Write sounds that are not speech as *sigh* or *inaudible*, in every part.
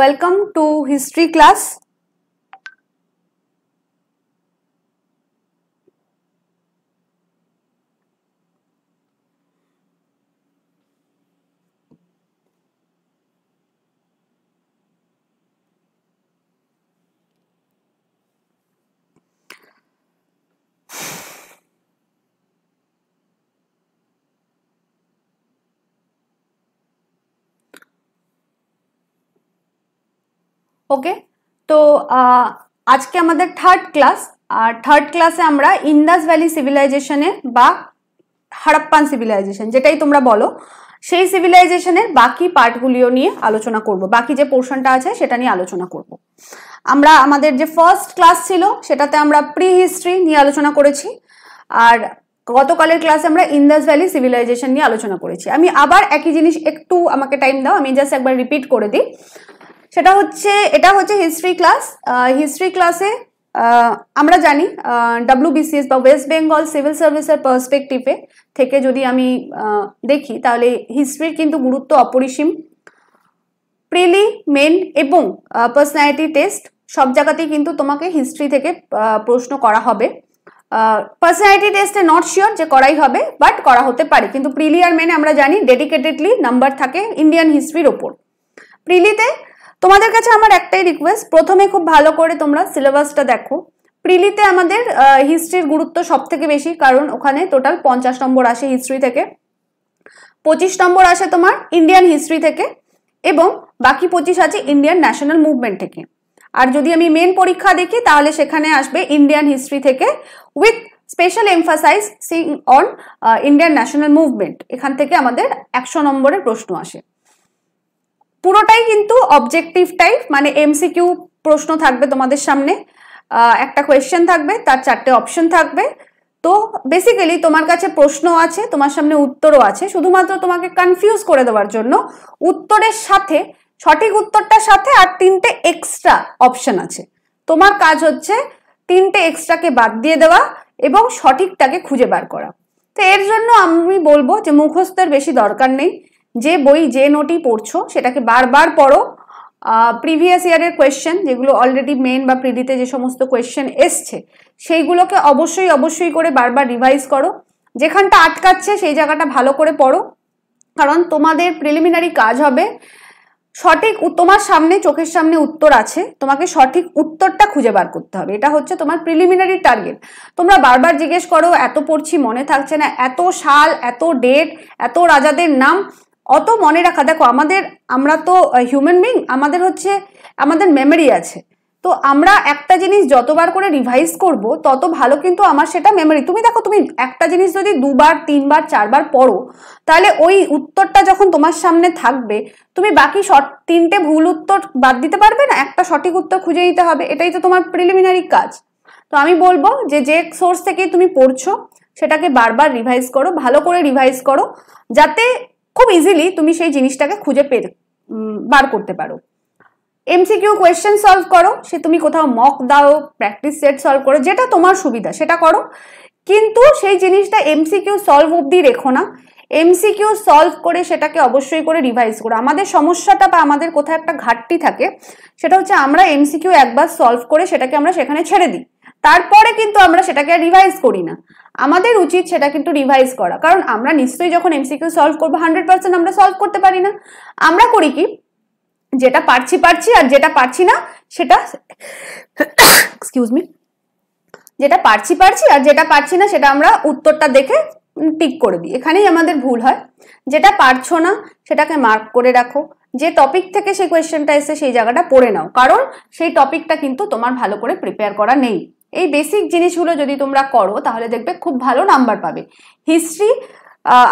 Welcome to history class. ওকে তো আজকে আমাদের থার্ড ক্লাস আর থার্ড ক্লাসে আমরা ইন্দাস ভ্যালি সিভিলাইজেশনের বা হারাপ্পান সিভিলাইজেশন যেটাই তোমরা বলো সেই সিভিলাইজেশনের বাকি পার্টগুলিও নিয়ে আলোচনা করব বাকি যে পোর্শনটা আছে সেটা নিয়ে আলোচনা করব আমরা আমাদের যে ফার্স্ট ক্লাস ছিল সেটাতে আমরা প্রি হিস্ট্রি নিয়ে আলোচনা করেছি আর গতকালের ক্লাসে আমরা ইন্দাস ভ্যালি সিভিলাইজেশন নিয়ে আলোচনা করেছি আমি আবার একই জিনিস একটু আমাকে টাইম দাও আমি জাস্ট একবার রিপিট করে দিই সেটা হচ্ছে এটা হচ্ছে হিস্ট্রি ক্লাস হিস্ট্রি ক্লাসে আমরা জানি ডাব্লিউবিসিএস বা ওয়েস্ট বেঙ্গল সিভিল সার্ভিসের পার্সপেক্টিভে থেকে যদি আমি দেখি তাহলে হিস্ট্রির কিন্তু গুরুত্ব অপরিসীম প্রিলি মেন এবং পার্সোনালিটি টেস্ট সব জায়গাতেই কিন্তু তোমাকে হিস্ট্রি থেকে প্রশ্ন করা হবে পার্সোনালিটি টেস্টে নট শিওর যে করাই হবে বাট করা হতে পারে কিন্তু প্রিলি আর মেনে আমরা জানি ডেডিকেটেডলি নাম্বার থাকে ইন্ডিয়ান হিস্ট্রির ওপর প্রিলিতে তোমাদের কাছে আমার একটাই রিকোয়েস্ট প্রথমে খুব ভালো করে তোমরা সিলেবাসটা দেখো প্রিলিতে আমাদের হিস্ট্রির গুরুত্ব সব থেকে বেশি কারণ ওখানে টোটাল পঞ্চাশ নম্বর আসে হিস্ট্রি থেকে পঁচিশ নম্বর আসে তোমার ইন্ডিয়ান হিস্ট্রি থেকে এবং বাকি পঁচিশ আছে ইন্ডিয়ান ন্যাশনাল মুভমেন্ট থেকে আর যদি আমি মেন পরীক্ষা দেখি তাহলে সেখানে আসবে ইন্ডিয়ান হিস্ট্রি থেকে with special emphasising on Indian national movement এখান থেকে আমাদের একশো নম্বরের প্রশ্ন আসে পুরোটাই কিন্তু অবজেক্টিভ টাইপ মানে এমসিকিউ প্রশ্ন থাকবে তোমাদের সামনে একটা কোয়েশ্চেন থাকবে তার চারটে অপশন থাকবে তো বেসিক্যালি তোমার কাছে প্রশ্ন আছে তোমার সামনে উত্তরও আছে শুধুমাত্র তোমাকে কনফিউজ করে দেওয়ার জন্য উত্তরের সাথে সঠিক উত্তরটার সাথে আর তিনটে এক্সট্রা অপশন আছে তোমার কাজ হচ্ছে তিনটে এক্সট্রাকে বাদ দিয়ে দেওয়া এবং সঠিকটাকে খুঁজে বার করা তো এর জন্য আমি বলবো যে মুখস্থের বেশি দরকার নেই যে বই যে নোটই পড়ছো সেটাকে বারবার পড়ো প্রিভিয়াস ইয়ারের কোয়েশ্চেন যেগুলো অলরেডি মেন বা প্রিডিতে যে সমস্ত কোয়েশ্চেন এসছে সেইগুলোকে অবশ্যই অবশ্যই করে বারবার রিভাইজ করো যেখানটা আটকাচ্ছে সেই জায়গাটা ভালো করে পড়ো কারণ তোমাদের প্রিলিমিনারি কাজ হবে সঠিক তোমার সামনে চোখের সামনে উত্তর আছে তোমাকে সঠিক উত্তরটা খুঁজে বার করতে হবে এটা হচ্ছে তোমার প্রিলিমিনারি টার্গেট তোমরা বারবার জিজ্ঞেস করো এত পড়ছি মনে থাকছে না এত সাল এত ডেট এত রাজাদের নাম অত মনে রাখা দেখো আমাদের আমরা তো হিউম্যান বিং আমাদের হচ্ছে আমাদের মেমোরি আছে তো আমরা একটা জিনিস যতবার করে রিভাইজ করব তত ভালো কিন্তু আমার সেটা মেমোরি তুমি দেখো তুমি একটা জিনিস যদি দুবার তিনবার চারবার পড়ো তাহলে ওই উত্তরটা যখন তোমার সামনে থাকবে তুমি বাকি শর্ট তিনটে ভুল উত্তর বাদ দিতে পারবে না একটা সঠিক উত্তর খুঁজে নিতে হবে এটাই তো তোমার প্রিলিমিনারি কাজ তো আমি বলবো যে যে সোর্স থেকে তুমি পড়ছো সেটাকে বারবার রিভাইজ করো ভালো করে রিভাইজ করো যাতে খুব ইজিলি তুমি সেই জিনিসটাকে খুঁজে পে বার করতে পারো এমসিকিউ কোয়েশ্চেন সলভ করো সে তুমি কোথাও মক দাও প্র্যাকটিস সেট সলভ করো যেটা তোমার সুবিধা সেটা করো কিন্তু সেই জিনিসটা এমসিকিউ সলভ অবধি রেখো না এমসিকিউ সলভ করে সেটাকে অবশ্যই করে রিভাইজ করো আমাদের সমস্যাটা বা আমাদের কোথায় একটা ঘাটতি থাকে সেটা হচ্ছে আমরা এমসিকিউ একবার সলভ করে সেটাকে আমরা সেখানে ছেড়ে দিই তারপরে কিন্তু আমরা সেটাকে রিভাইজ করি না আমাদের উচিত সেটা কিন্তু রিভাইজ করা কারণ আমরা নিশ্চয়ই যখন এমসিকিউ সলভ করবো হান্ড্রেড পার্সেন্ট আমরা সলভ করতে পারি না আমরা করি কি যেটা পারছি পারছি আর যেটা পারছি না সেটা এক্সকিউজ *coughs* মি যেটা পারছি পারছি আর যেটা পারছি না সেটা আমরা উত্তরটা দেখে টিক করে দিই এখানেই আমাদের ভুল হয় যেটা পারছো না সেটাকে মার্ক করে রাখো যে টপিক থেকে সেই কোয়েশ্চেনটা এসে সেই জায়গাটা পড়ে নাও কারণ সেই টপিকটা কিন্তু তোমার ভালো করে প্রিপেয়ার করা নেই এই বেসিক জিনিসগুলো যদি তোমরা করো তাহলে দেখবে খুব ভালো নাম্বার পাবে হিস্ট্রি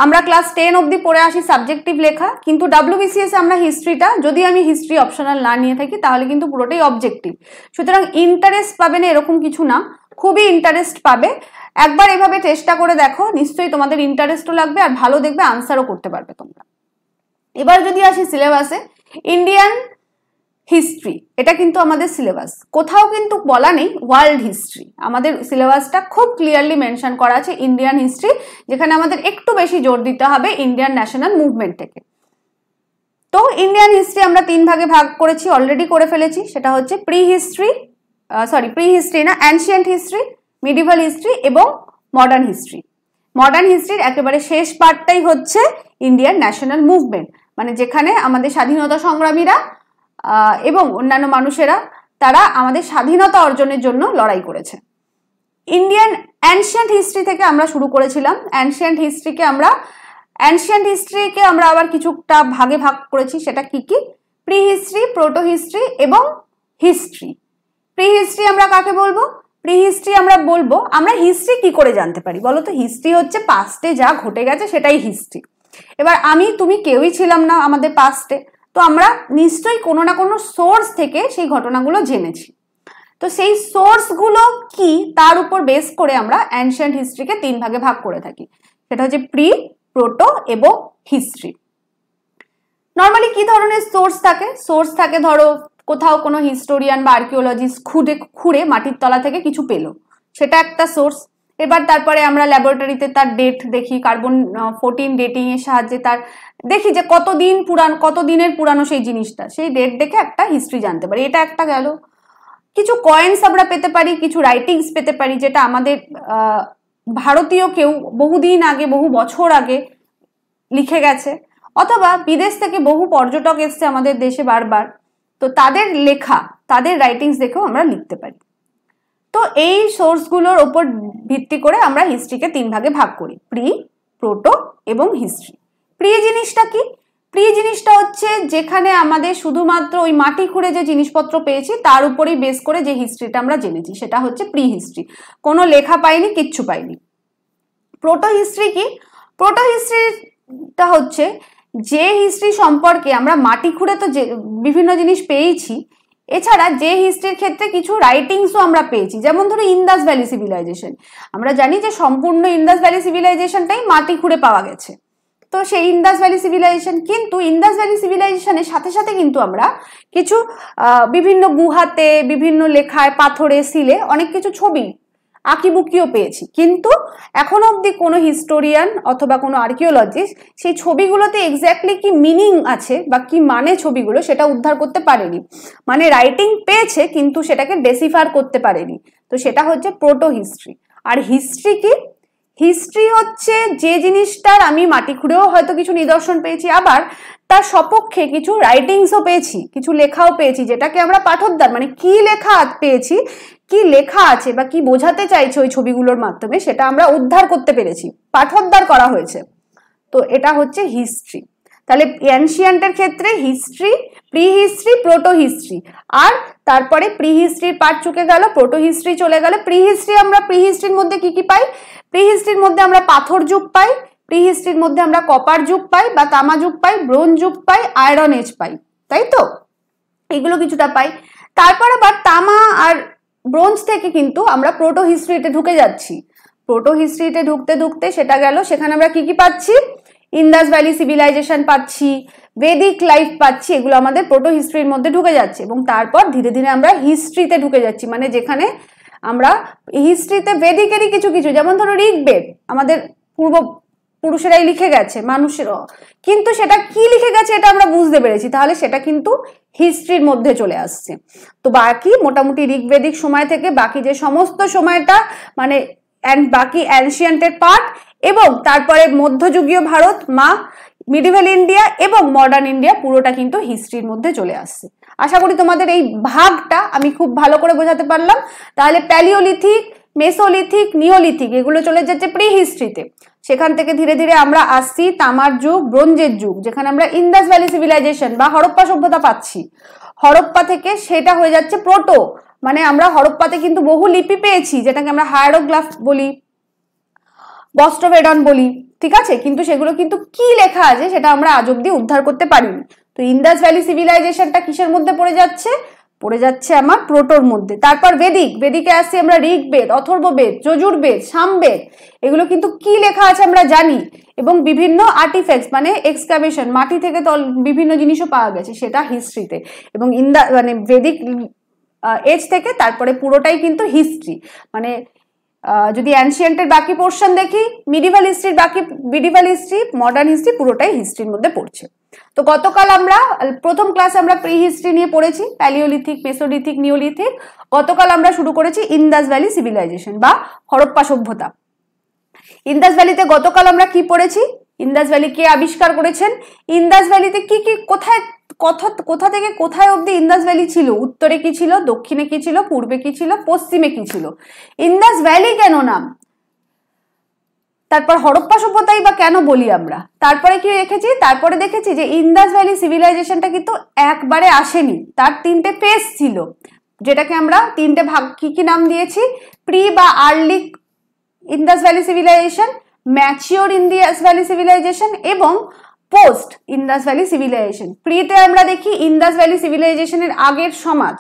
আমরা ক্লাস টেন অবধি পড়ে আসি সাবজেক্টিভ লেখা কিন্তু ডাব্লিউবিসিএসে আমরা হিস্ট্রিটা যদি আমি হিস্ট্রি অপশনাল না নিয়ে থাকি তাহলে কিন্তু পুরোটাই অবজেক্টিভ সুতরাং ইন্টারেস্ট পাবে না এরকম কিছু না খুবই ইন্টারেস্ট পাবে একবার এভাবে চেষ্টা করে দেখো নিশ্চয়ই তোমাদের ইন্টারেস্টও লাগবে আর ভালো দেখবে আনসারও করতে পারবে তোমরা এবার যদি আসি সিলেবাসে ইন্ডিয়ান হিস্ট্রি এটা কিন্তু আমাদের সিলেবাস কোথাও কিন্তু বলা নেই ওয়ার্ল্ড হিস্ট্রি আমাদের সিলেবাসটা খুব ক্লিয়ারলি মেনশন করা আছে ইন্ডিয়ান হিস্ট্রি যেখানে আমাদের একটু বেশি জোর দিতে হবে ইন্ডিয়ান ন্যাশনাল মুভমেন্ট থেকে তো ইন্ডিয়ান হিস্ট্রি আমরা তিন ভাগে ভাগ করেছি অলরেডি করে ফেলেছি সেটা হচ্ছে pre history sorry pre history না অ্যানশিয়েন্ট হিস্ট্রি মিডিভাল হিস্ট্রি এবং মডার্ন হিস্ট্রি মডার্ন হিস্ট্রির একেবারে শেষ পার্টটাই হচ্ছে ইন্ডিয়ান ন্যাশনাল মুভমেন্ট মানে যেখানে আমাদের স্বাধীনতা সংগ্রামীরা এবং অন্যান্য মানুষেরা তারা আমাদের স্বাধীনতা অর্জনের জন্য লড়াই করেছে ইন্ডিয়ান অ্যানশিয়েন্ট হিস্ট্রি থেকে আমরা শুরু করেছিলাম অ্যানশিয়েন্ট হিস্ট্রিকে আমরা অ্যানশিয়েন্ট হিস্ট্রিকে আমরা আবার কিছুটা ভাগে ভাগ করেছি সেটা কি কি প্রি হিস্ট্রি প্রোটো হিস্ট্রি এবং হিস্ট্রি প্রি হিস্ট্রি আমরা কাকে বলবো প্রি হিস্ট্রি আমরা বলবো আমরা হিস্ট্রি কি করে জানতে পারি বলো তো হিস্ট্রি হচ্ছে পাস্টে যা ঘটে গেছে সেটাই হিস্ট্রি এবার আমি তুমি কেউই ছিলাম না আমাদের পাস্টে তো আমরা নিশ্চয়ই কোনো না কোনো সোর্স থেকে সেই ঘটনাগুলো জেনেছি তো সেই সোর্সগুলো কি তার উপর বেস করে আমরা অ্যানশিয়ান্ট হিস্ট্রিকে তিন ভাগে ভাগ করে থাকি সেটা হচ্ছে প্রি প্রোটো এবং হিস্ট্রি নর্মালি কি ধরনের সোর্স থাকে সোর্স থাকে ধরো কোথাও কোনো হিস্টোরিয়ান বা আর্কিওলজিস্ট খুঁড়ে খুঁড়ে মাটির তলা থেকে কিছু পেলো সেটা একটা সোর্স এবার তারপরে আমরা ল্যাবরেটরিতে তার ডেট দেখি কার্বন ফোরটিন ডেটিং এর সাহায্যে তার দেখি যে কতদিন পুরান কতদিনের পুরানো সেই জিনিসটা সেই ডেট দেখে একটা হিস্ট্রি জানতে পারি এটা একটা গেল কিছু কয়েন্স আমরা পেতে পারি কিছু রাইটিংস পেতে পারি যেটা আমাদের ভারতীয় কেউ বহুদিন আগে বহু বছর আগে লিখে গেছে অথবা বিদেশ থেকে বহু পর্যটক এসছে আমাদের দেশে বারবার তো তাদের লেখা তাদের রাইটিংস দেখেও আমরা লিখতে পারি তো এই সোর্সগুলোর ওপর ভিত্তি করে আমরা হিস্ট্রিকে তিন ভাগে ভাগ করি প্রি প্রোটো এবং হিস্ট্রি প্রি জিনিসটা কি প্রি জিনিসটা হচ্ছে যেখানে আমাদের শুধুমাত্র ওই মাটি খুঁড়ে যে জিনিসপত্র পেয়েছি তার উপরেই বেস করে যে হিস্ট্রিটা আমরা জেনেছি সেটা হচ্ছে প্রি হিস্ট্রি কোনো লেখা পাইনি কিচ্ছু পাইনি প্রোটো হিস্ট্রি কি প্রোটো হিস্ট্রিটা হচ্ছে যে হিস্ট্রি সম্পর্কে আমরা মাটি খুঁড়ে তো যে বিভিন্ন জিনিস পেয়েছি এছাড়া যে হিস্ট্রির ক্ষেত্রে কিছু রাইটিংসও আমরা পেয়েছি যেমন ধরো ইন্দাস ভ্যালি সিভিলাইজেশন আমরা জানি যে সম্পূর্ণ ইন্দাস ভ্যালি সিভিলাইজেশনটাই মাটি খুঁড়ে পাওয়া গেছে তো সেই ইন্দাস ভ্যালি সিভিলাইজেশন কিন্তু ইন্দাস ভ্যালি সিভিলাইজেশনের সাথে সাথে কিন্তু আমরা কিছু বিভিন্ন গুহাতে বিভিন্ন লেখায় পাথরে সিলে অনেক কিছু ছবি আঁকিবুকিও পেয়েছি কিন্তু এখন অবধি কোনো হিস্টোরিয়ান অথবা কোনো আর্কিওলজিস্ট সেই ছবিগুলোতে এক্স্যাক্টলি কি মিনিং আছে বা কি মানে ছবিগুলো সেটা উদ্ধার করতে পারেনি মানে রাইটিং পেয়েছে কিন্তু সেটাকে ডেসিফার করতে পারেনি তো সেটা হচ্ছে প্রোটো হিস্ট্রি আর হিস্ট্রি কি হিস্ট্রি হচ্ছে যে জিনিসটার আমি মাটি খুঁড়েও হয়তো কিছু নিদর্শন পেয়েছি আবার তার সপক্ষে কিছু রাইটিংসও পেয়েছি কিছু লেখাও পেয়েছি যেটাকে আমরা পাঠোদ্ধার মানে কি লেখা পেয়েছি কি লেখা আছে বা কি বোঝাতে চাইছে ওই ছবিগুলোর মাধ্যমে সেটা আমরা উদ্ধার করতে পেরেছি পাঠোদ্ধার করা হয়েছে তো এটা হচ্ছে হিস্ট্রি তাহলে অ্যানশিয়ান্টের ক্ষেত্রে history pre history proto history আর তারপরে প্রি হিস্ট্রির পার্ট চুকে গেল প্রোটো হিস্ট্রি চলে গেল প্রি হিস্ট্রি আমরা প্রি হিস্ট্রির মধ্যে কি কি পাই প্রি হিস্ট্রির মধ্যে আমরা পাথর যুগ পাই প্রিহিস্ট্রির মধ্যে আমরা কপার যুগ পাই বা তামা যুগ পাই ব্রোঞ্জ যুগ পাই আয়রন এজ পাই তাই তো এগুলো কিছুটা পাই তারপর আবার তামা আর ব্রোঞ্জ থেকে কিন্তু আমরা প্রোটো হিস্ট্রিতে ঢুকে যাচ্ছি প্রোটো হিস্ট্রিতে ঢুকতে ঢুকতে সেটা গেল সেখানে আমরা কি কি পাচ্ছি ইন্দাস ভ্যালি সিভিলাইজেশন পাচ্ছি বেদিক লাইফ পাচ্ছি এগুলো আমাদের প্রোটো হিস্ট্রির মধ্যে ঢুকে যাচ্ছে এবং তারপর ধীরে ধীরে আমরা হিস্ট্রিতে ঢুকে যাচ্ছি মানে যেখানে আমরা হিস্ট্রিতে বেদিকেরই কিছু কিছু যেমন ধরো ঋগবেদ আমাদের পূর্ব পুরুষেরাই লিখে গেছে মানুষেরও কিন্তু সেটা কি লিখে গেছে এটা আমরা বুঝতে পেরেছি তাহলে সেটা কিন্তু হিস্ট্রির মধ্যে চলে আসছে তো বাকি মোটামুটি ঋগ্বেদিক সময় থেকে বাকি যে সমস্ত সময়টা মানে অ্যান্ড বাকি অ্যানশিয়ান্টের পার্ট এবং তারপরে মধ্যযুগীয় ভারত মা মিডিভেল ইন্ডিয়া এবং মডার্ন ইন্ডিয়া পুরোটা কিন্তু হিস্ট্রির মধ্যে চলে আসছে আশা করি তোমাদের এই ভাগটা আমি খুব ভালো করে বোঝাতে পারলাম তাহলে প্যালিওলিথিক মেসোলিথিক নিওলিথিক এগুলো চলে যাচ্ছে প্রি হিস্ট্রিতে সেখান থেকে ধীরে ধীরে আমরা আসছি তামার যুগ ব্রোঞ্জের যুগ যেখানে আমরা ইন্দাস ভ্যালি সিভিলাইজেশন বা হরপ্পা সভ্যতা পাচ্ছি হরপ্পা থেকে সেটা হয়ে যাচ্ছে প্রোটো মানে আমরা হরপ্পাতে কিন্তু বহু লিপি পেয়েছি যেটাকে আমরা হায়ারোগ্লাফ বলি বস্ত্রভেডন বলি ঠিক আছে কিন্তু সেগুলো কিন্তু কি লেখা আছে সেটা আমরা আজ অব্দি উদ্ধার করতে পারিনি তো ইন্দাস ভ্যালি সিভিলাইজেশনটা কিসের মধ্যে পড়ে যাচ্ছে পড়ে যাচ্ছে আমার প্রোটোর মধ্যে তারপর বেদিক বেদিকে আসছি আমরা ঋগ্বেদ অথর্ববেদ যজুর্বেদ সামবেদ এগুলো কিন্তু কি লেখা আছে আমরা জানি এবং বিভিন্ন আর্টিফ্যাক্টস মানে এক্সকাভেশন মাটি থেকে তল বিভিন্ন জিনিসও পাওয়া গেছে সেটা হিস্ট্রিতে এবং ইন্দা মানে বেদিক এজ থেকে তারপরে পুরোটাই কিন্তু হিস্ট্রি মানে যদি অ্যানশিয়েন্টের বাকি পোর্শন দেখি মিডিভাল হিস্ট্রির বাকি মিডিভাল হিস্ট্রি মডার্ন হিস্ট্রি পুরোটাই হিস্ট্রির মধ্যে পড়ছে তো গতকাল আমরা প্রথম ক্লাসে আমরা প্রি হিস্ট্রি নিয়ে পড়েছি প্যালিওলিথিক মেসোলিথিক নিওলিথিক গতকাল আমরা শুরু করেছি ইন্দাস ভ্যালি সিভিলাইজেশন বা হরপ্পা সভ্যতা ইন্দাস ভ্যালিতে গতকাল আমরা কি পড়েছি ইন্দাস ভ্যালি কে আবিষ্কার করেছেন ইন্দাস ভ্যালিতে কি কি কোথায় কথা কোথা থেকে কোথায় অবধি ইন্দাস ভ্যালি ছিল উত্তরে কি ছিল দক্ষিণে কি ছিল পূর্বে কি ছিল পশ্চিমে কি ছিল ইন্দাস ভ্যালি কেন নাম তারপর হরপ্পা সভ্যতাই বা কেন বলি আমরা তারপরে কি রেখেছি তারপরে দেখেছি যে ইন্দাস ভ্যালি সিভিলাইজেশনটা কিন্তু একবারে আসেনি তার তিনটে ফেস ছিল যেটাকে আমরা তিনটে ভাগ কি কি নাম দিয়েছি প্রি বা early Indus valley civilisation mature Indus valley civilisation এবং পোস্ট ইন্দাস ভ্যালি সিভিলাইজেশন প্রিতে আমরা দেখি ইন্দাস ভ্যালি সিভিলাইজেশনের আগের সমাজ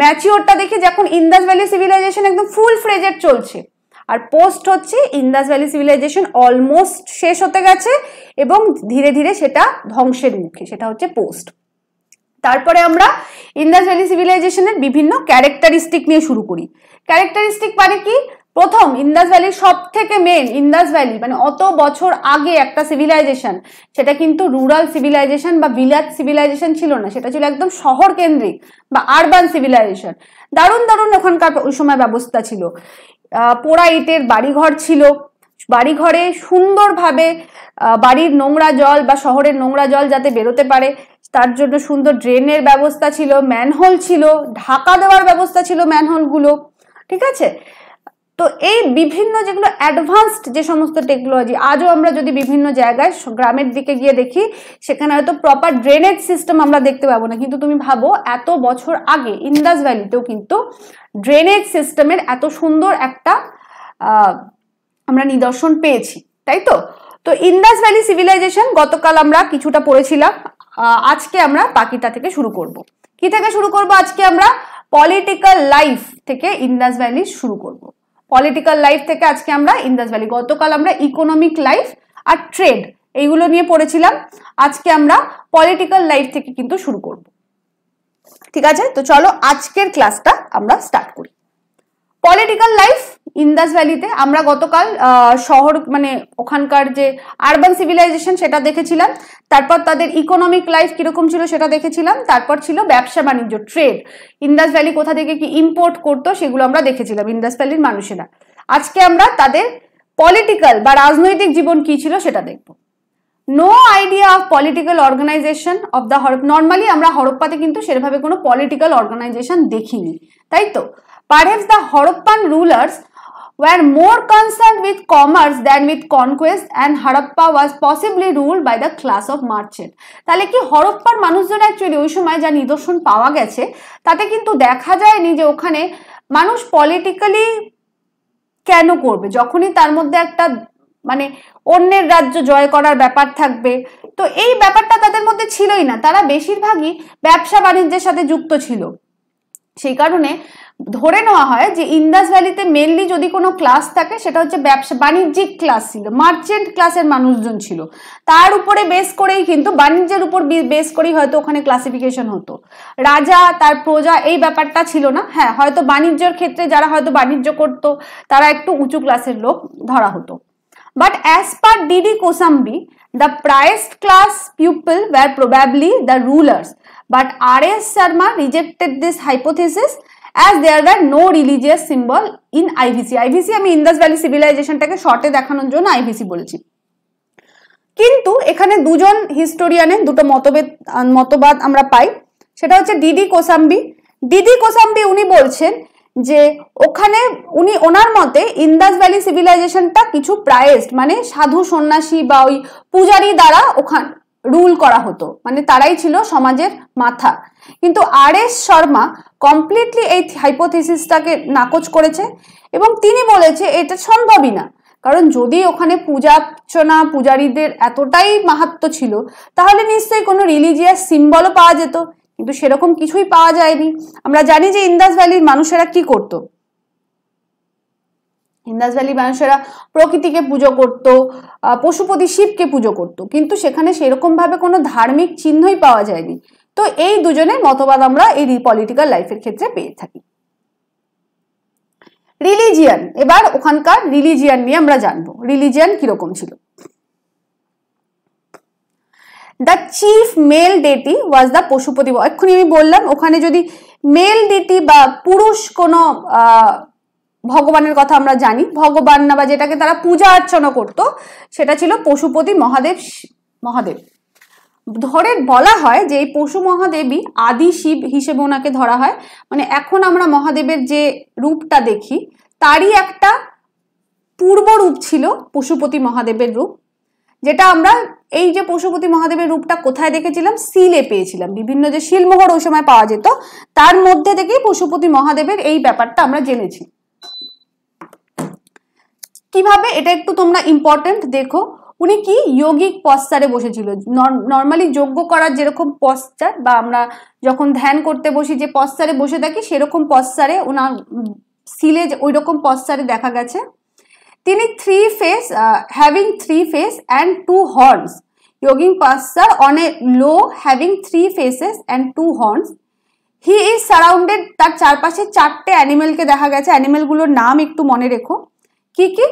ম্যাচিওরটা দেখি যখন ইন্দাস ভ্যালি সিভিলাইজেশন একদম ফুল ফ্রেজের চলছে আর পোস্ট হচ্ছে ইন্দাস ভ্যালি সিভিলাইজেশন অলমোস্ট শেষ হতে গেছে এবং ধীরে ধীরে সেটা ধ্বংসের মুখে সেটা হচ্ছে পোস্ট তারপরে আমরা ইন্দাস ভ্যালি সিভিলাইজেশনের বিভিন্ন ক্যারেক্টারিস্টিক নিয়ে শুরু করি ক্যারেক্টারিস্টিক মানে কি প্রথম ইন্দাস ভ্যালির সব থেকে মেন ইন্দাস ভ্যালি মানে অত বছর আগে একটা সিভিলাইজেশন সেটা কিন্তু রুরাল সিভিলাইজেশন বা ভিলাজ সিভিলাইজেশন ছিল না সেটা ছিল একদম শহর কেন্দ্রিক বা আরবান সিভিলাইজেশন দারুণ দারুণ ওখানকার ওই সময় ব্যবস্থা ছিল পোড়া ইটের বাড়িঘর ছিল বাড়িঘরে সুন্দরভাবে বাড়ির নোংরা জল বা শহরের নোংরা জল যাতে বেরোতে পারে তার জন্য সুন্দর ড্রেনের ব্যবস্থা ছিল ম্যানহোল ছিল ঢাকা দেওয়ার ব্যবস্থা ছিল ম্যানহোলগুলো ঠিক আছে তো এই বিভিন্ন যেগুলো অ্যাডভান্সড যে সমস্ত টেকনোলজি আজও আমরা যদি বিভিন্ন জায়গায় গ্রামের দিকে গিয়ে দেখি সেখানে হয়তো প্রপার ড্রেনেজ সিস্টেম আমরা দেখতে পাবো না কিন্তু তুমি ভাবো এত বছর আগে ইন্দাস ভ্যালিতেও কিন্তু ড্রেনেজ সিস্টেমের এত সুন্দর একটা আমরা নিদর্শন পেয়েছি তাই তো তো ইন্দাস ভ্যালি সিভিলাইজেশন গতকাল আমরা কিছুটা পড়েছিলাম আজকে আমরা পাকিটা থেকে শুরু করব। কি থেকে শুরু করব আজকে আমরা পলিটিক্যাল লাইফ থেকে ইন্দাস ভ্যালি শুরু করবো পলিটিক্যাল লাইফ থেকে আজকে আমরা ইন্দাস ভ্যালি গতকাল আমরা ইকোনমিক লাইফ আর ট্রেড এইগুলো নিয়ে পড়েছিলাম আজকে আমরা পলিটিক্যাল লাইফ থেকে কিন্তু শুরু করব ঠিক আছে তো চলো আজকের ক্লাসটা আমরা স্টার্ট করি পলিটিক্যাল লাইফ ইন্দাস ভ্যালিতে আমরা গতকাল শহর মানে ওখানকার যে আরবান সিভিলাইজেশন সেটা দেখেছিলাম তারপর তাদের ইকোনমিক লাইফ কীরকম ছিল সেটা দেখেছিলাম তারপর ছিল ব্যবসা বাণিজ্য ট্রেড ইন্দাস ভ্যালি কোথা থেকে কি ইম্পোর্ট করতো সেগুলো আমরা দেখেছিলাম ইন্দাস ভ্যালির মানুষেরা আজকে আমরা তাদের পলিটিক্যাল বা রাজনৈতিক জীবন কি ছিল সেটা দেখব no idea of political organisation of the Harappa normally আমরা হরপ্পাতে কিন্তু সেভাবে কোনো পলিটিক্যাল অর্গানাইজেশন দেখিনি তাই তো Perhaps the Harappan rulers were more concerned with commerce than with conquest and Harappa was possibly ruled by the class of merchant. তাহলে কি হরপ্পার মানুষজন অ্যাকচুয়ালি ওই সময় যা নিদর্শন পাওয়া গেছে তাতে কিন্তু দেখা যায়নি যে ওখানে মানুষ পলিটিক্যালি কেন করবে যখনই তার মধ্যে একটা মানে অন্যের রাজ্য জয় করার ব্যাপার থাকবে তো এই ব্যাপারটা তাদের মধ্যে ছিলই না তারা বেশিরভাগই ব্যবসা বাণিজ্যের সাথে যুক্ত ছিল সেই কারণে ধরে নেওয়া হয় যে ইন্দাস ভ্যালিতে মেনলি যদি কোনো ক্লাস থাকে সেটা হচ্ছে ব্যবসা বাণিজ্যিক ক্লাস ছিল মার্চেন্ট ক্লাসের মানুষজন ছিল তার উপরে বেস করেই কিন্তু বাণিজ্যের উপর বেস করেই হয়তো ওখানে ক্লাসিফিকেশন হতো রাজা তার প্রজা এই ব্যাপারটা ছিল না হ্যাঁ হয়তো বাণিজ্যর ক্ষেত্রে যারা হয়তো বাণিজ্য করত তারা একটু উঁচু ক্লাসের লোক ধরা হতো but as per D D Kosambi the the class people were probably the rulers but R S Sharma rejected this hypothesis as there were no religious symbol in IVC. IVC আমি ইন্দাস ভ্যালি সিভিলাইজেশনটাকে শর্টে দেখানোর জন্য IVC বলছি কিন্তু এখানে দুজন হিস্টোরিয়ানের দুটো মতভেদ মতবাদ আমরা পাই সেটা হচ্ছে ডিডি কোসাম্বি ডিডি কোসাম্বি উনি বলছেন যে ওখানে উনি ওনার মতে ইন্দাস ভ্যালি সিভিলাইজেশনটা কিছু প্রায়েস্ট মানে সাধু সন্ন্যাসী বা ওই পূজারি দ্বারা ওখান রুল করা হতো মানে তারাই ছিল সমাজের মাথা কিন্তু আর এস শর্মা কমপ্লিটলি এই হাইপোথিসিসটাকে নাকচ করেছে এবং তিনি বলেছে এটা সম্ভবই না কারণ যদি ওখানে পূজা অর্চনা পূজারীদের এতটাই মাহাত্ম ছিল তাহলে নিশ্চয়ই কোনো রিলিজিয়াস সিম্বলও পাওয়া যেত কিন্তু সেরকম কিছুই পাওয়া যায়নি আমরা জানি যে ইন্দাস ভ্যালির মানুষেরা কি করতো ইন্দাস ভ্যালি মানুষেরা প্রকৃতিকে পুজো করত পশুপতি শিবকে পুজো করত কিন্তু সেখানে সেরকমভাবে কোনো ধার্মিক চিহ্নই পাওয়া যায়নি তো এই দুজনের মতবাদ আমরা এই পলিটিক্যাল লাইফের ক্ষেত্রে পেয়ে থাকি রিলিজিয়ান এবার ওখানকার রিলিজিয়ান নিয়ে আমরা জানবো রিলিজিয়ান কিরকম ছিল the chief male deity was the Pashupati এক্ষুনি আমি বললাম ওখানে যদি মেল ডেটি বা পুরুষ কোনো ভগবানের কথা আমরা জানি ভগবান না বা যেটাকে তারা পূজা অর্চনা করতো সেটা ছিল পশুপতি মহাদেব মহাদেব ধরে বলা হয় যে এই পশু মহাদেবী আদি শিব হিসেবে ওনাকে ধরা হয় মানে এখন আমরা মহাদেবের যে রূপটা দেখি তারই একটা পূর্ব রূপ ছিল পশুপতি মহাদেবের রূপ যেটা আমরা এই যে পশুপতি মহাদেবের রূপটা কোথায় দেখেছিলাম সিলে পেয়েছিলাম বিভিন্ন যে শিলমোহর ওই সময় পাওয়া যেত তার মধ্যে থেকেই পশুপতি মহাদেবের এই ব্যাপারটা আমরা জেনেছি কিভাবে এটা একটু তোমরা ইম্পর্টেন্ট দেখো উনি কি যৌগিক পশ্চারে বসেছিল নর্মালি যোগ্য করার যেরকম পশ্চার বা আমরা যখন ধ্যান করতে বসি যে পশ্চারে বসে থাকি সেরকম পশ্চারে ওনার সিলে ওই রকম পশ্চারে দেখা গেছে তিনি three face having three face and two horns যোগিং posture on a low having three faces and two horns he is surrounded তার চারপাশে চারটে অ্যানিমেলকে দেখা গেছে অ্যানিমেলগুলোর নাম একটু মনে রেখো কি কি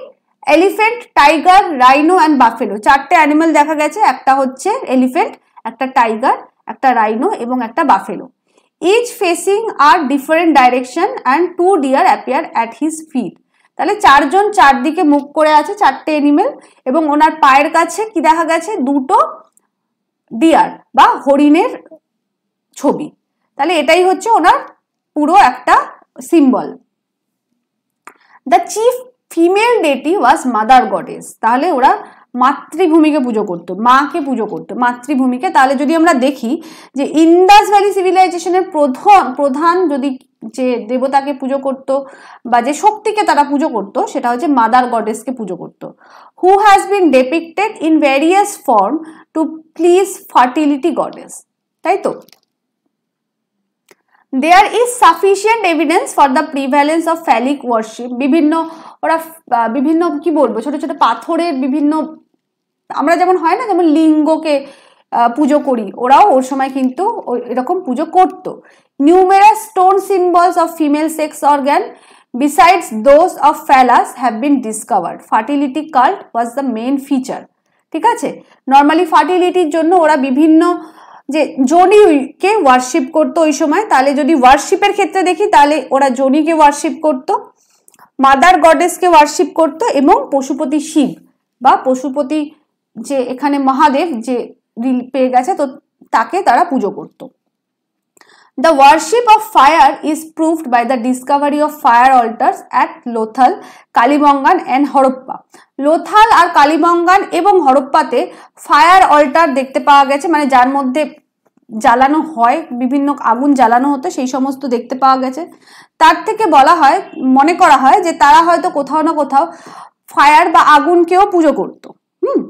elephant tiger rhino and buffalo চারটে অ্যানিমেল দেখা গেছে একটা হচ্ছে এলিফেন্ট একটা টাইগার একটা রাইনো এবং একটা buffalo each facing a different direction and two deer appear at his feet তাহলে চারজন চারদিকে মুখ করে আছে চারটে এনিমেল এবং ওনার পায়ের কাছে কি দেখা গেছে দুটো ডিয়ার বা হরিণের ছবি তাহলে এটাই হচ্ছে ওনার পুরো একটা symbol the chief female deity was mother goddess তাহলে ওরা মাতৃভূমিকে পুজো করতো মাকে পুজো করতো মাতৃভূমিকে তাহলে যদি আমরা দেখি যে ইন্দাস ভ্যালি সিভিলাইজেশনের প্রধান প্রধান যদি যে দেবতাকে পুজো করত বা যে শক্তিকে তারা পুজো করত সেটা হচ্ছে মাদার গডেসকে পুজো করত who has been depicted in various form to please fertility goddess তাই তো there is sufficient evidence for the prevalence of phallic worship বিভিন্ন ওরা বিভিন্ন কি বলবো ছোট ছোট পাথরের বিভিন্ন আমরা যেমন হয় না যেমন লিঙ্গকে পুজো করি ওরাও ওর সময় কিন্তু এরকম পুজো করত numerous stone symbols of female sex organ besides those of phallus have been discovered fertility cult was the main feature ঠিক আছে নর্মালি ফার্টিলিটির জন্য ওরা বিভিন্ন যে জনিকে ওয়ার্শিপ করতো ওই সময় তাহলে যদি ওয়ার্শিপের ক্ষেত্রে দেখি তাহলে ওরা জনিকে ওয়ার্শিপ করতো মাদার গডেসকে ওয়ার্শিপ করতো এবং পশুপতি শিব বা পশুপতি যে এখানে মহাদেব যে পেয়ে গেছে তো তাকে তারা পুজো করত the worship of fire is proved by the discovery of fire altars at Lothal Kalibangan and Harappa Lothal আর কালীবঙ্গান এবং হরপ্পাতে ফায়ার অল্টার দেখতে পাওয়া গেছে মানে যার মধ্যে জ্বালানো হয় বিভিন্ন আগুন জ্বালানো হতো সেই সমস্ত দেখতে পাওয়া গেছে তার থেকে বলা হয় মনে করা হয় যে তারা হয়তো কোথাও না কোথাও ফায়ার বা আগুনকেও পুজো করত hmm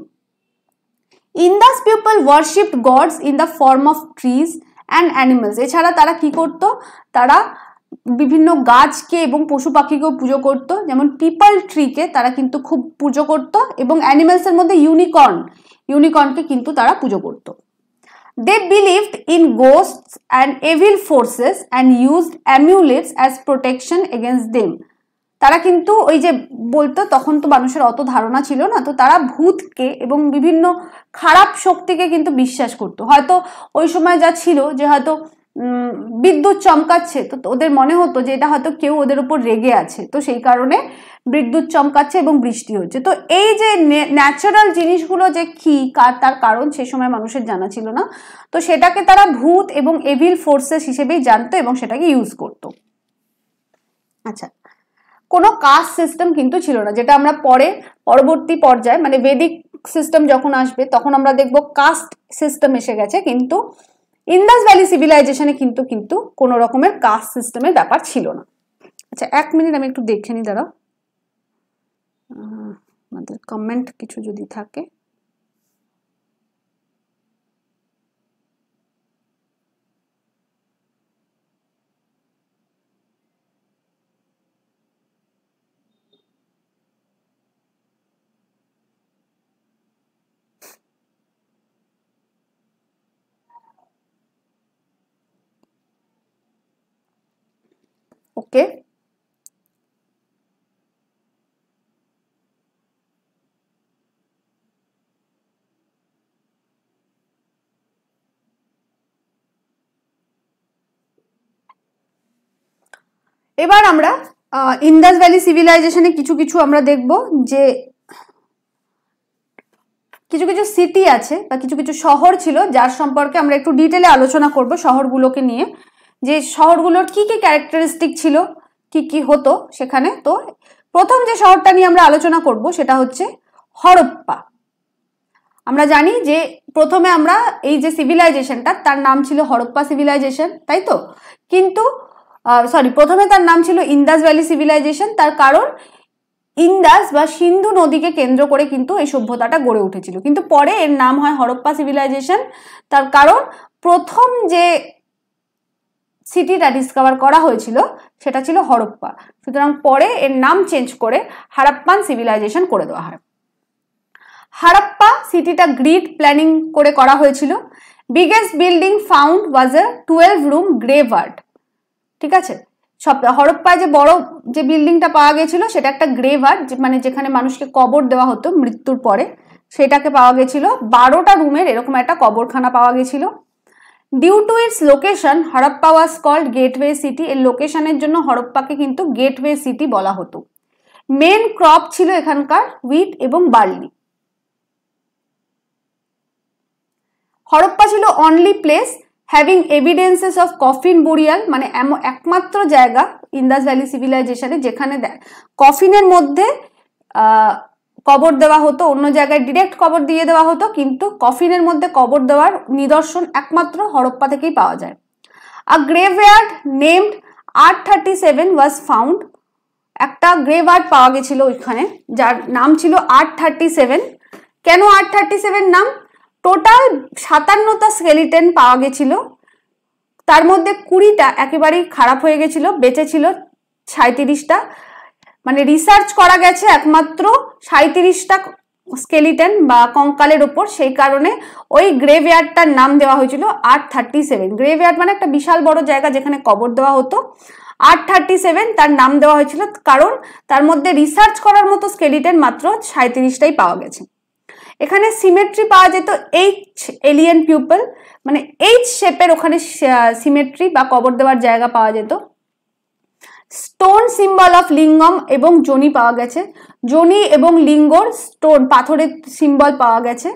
Indus people worshipped gods in the form of trees and animals এছাড়া তারা কি করত তারা বিভিন্ন গাছকে এবং পশু পাখিকেও পুজো করত যেমন পিপল ট্রিকে তারা কিন্তু খুব পুজো করত এবং অ্যানিমেলসের মধ্যে ইউনিকর্ন ইউনিকর্নকে কিন্তু তারা পুজো করত they believe in ghost and evil forces and used amulets as protection against them তারা কিন্তু ওই যে বলতো তখন তো মানুষের অত ধারণা ছিল না তো তারা ভূতকে এবং বিভিন্ন খারাপ শক্তিকে কিন্তু বিশ্বাস করতো হয়তো ওই সময় যা ছিল যে হয়তো বিদ্যুৎ চমকাচ্ছে তো ওদের মনে হতো যে এটা হয়তো কেউ ওদের উপর রেগে আছে তো সেই কারণে বিদ্যুৎ চমকাচ্ছে এবং বৃষ্টি হচ্ছে তো এই যে ন্যাচারাল জিনিসগুলো যে কি কার তার কারণ সে সময় মানুষের জানা ছিল না তো সেটাকে তারা ভূত এবং এভিল ফোর্সেস হিসেবেই জানতো এবং সেটাকে ইউজ করতো আচ্ছা কোনো কাস্ট সিস্টেম কিন্তু ছিল না যেটা আমরা পরে পরবর্তী পর্যায়ে মানে বেদিক সিস্টেম যখন আসবে তখন আমরা দেখব কাস্ট সিস্টেম এসে গেছে কিন্তু ইন্দাস ভ্যালি সিভিলাইজেশনে কিন্তু কিন্তু কোনো রকমের কাস্ট সিস্টেমের ব্যাপার ছিল না আচ্ছা এক মিনিট আমি একটু দেখে নিই দাঁড়াও আমাদের কমেন্ট কিছু যদি থাকে ওকে এবার আমরা ইন্দাস ভ্যালি সিভিলাইজেশনে কিছু কিছু আমরা দেখব যে কিছু কিছু সিটি আছে বা কিছু কিছু শহর ছিল যার সম্পর্কে আমরা একটু ডিটেলে আলোচনা করব শহরগুলোকে নিয়ে যে শহরগুলোর কি কি ক্যারেক্টারিস্টিক ছিল কি কি হতো সেখানে তো প্রথম যে শহরটা নিয়ে আমরা আলোচনা করব সেটা হচ্ছে হরপ্পা আমরা জানি যে প্রথমে আমরা এই যে সিভিলাইজেশনটা তার নাম ছিল হরপ্পা সিভিলাইজেশন তাই তো কিন্তু সরি প্রথমে তার নাম ছিল ইন্দাস ভ্যালি সিভিলাইজেশন তার কারণ ইন্দাস বা সিন্ধু নদীকে কেন্দ্র করে কিন্তু এই সভ্যতাটা গড়ে উঠেছিল কিন্তু পরে এর নাম হয় হরপ্পা সিভিলাইজেশন তার কারণ প্রথম যে সিটিটা ডিসকভার করা হয়েছিল সেটা ছিল হরপ্পা সুতরাং পরে এর নাম চেঞ্জ করে হারাপ্পান সিভিলাইজেশন করে দেওয়া হয় হারাপ্পা সিটিটা গ্রিড প্ল্যানিং করে করা হয়েছিল biggest building found was a twelve room graveyard ঠিক আছে সব হরপ্পায় যে বড় যে বিল্ডিংটা পাওয়া গেছিল সেটা একটা গ্রেভার্ড মানে যেখানে মানুষকে কবর দেওয়া হতো মৃত্যুর পরে সেটাকে পাওয়া গেছিল বারোটা রুমের এরকম একটা কবরখানা পাওয়া গেছিল due to its location Harappa was called gateway city এর লোকেশনের জন্য হরপ্পাকে কিন্তু গেটওয়ে সিটি বলা হতো মেন ক্রপ ছিল এখানকার হুইট এবং বার্লি হরপ্পা ছিল only place having evidences of coffin burial মানে এমন একমাত্র জায়গা ইন্দাস ভ্যালি সিভিলাইজেশনে যেখানে কফিনের মধ্যে কবর দেওয়া হতো অন্য জায়গায় ডিরেক্ট কবর দিয়ে দেওয়া হতো কিন্তু কফিনের মধ্যে কবর দেওয়ার নিদর্শন একমাত্র হরপ্পা থেকেই পাওয়া যায় a graveyard named R thirty seven was found একটা গ্রেভার্ড পাওয়া গেছিল ওইখানে যার নাম ছিল আট থার্টি সেভেন কেন আট থার্টি সেভেন নাম টোটাল সাতান্নটা স্কেলিটেন পাওয়া গেছিল তার মধ্যে কুড়িটা একেবারেই খারাপ হয়ে গেছিল বেঁচে ছিল সাঁত্রিশটা মানে রিসার্চ করা গেছে একমাত্র সাঁত্রিশটা স্কেলিটেন বা কঙ্কালের ওপর সেই কারণে ওই গ্রেভিয়ার্ডটার নাম দেওয়া হয়েছিল আট থার্টি সেভেন গ্রেভইয়ার্ড মানে একটা বিশাল বড় জায়গা যেখানে কবর দেওয়া হতো আট থার্টি সেভেন তার নাম দেওয়া হয়েছিল কারণ তার মধ্যে রিসার্চ করার মতো স্কেলিটেন মাত্র সাঁত্রিশটাই পাওয়া গেছে এখানে সিমেট্রি পাওয়া যেত এইচ এলিয়েন পিপল মানে এইচ শেপের ওখানে সিমেট্রি বা কবর দেওয়ার জায়গা পাওয়া যেত স্টোন সিম্বল অফ লিঙ্গম এবং জনি পাওয়া গেছে জনি এবং লিঙ্গর স্টোন পাথরের সিম্বল পাওয়া গেছে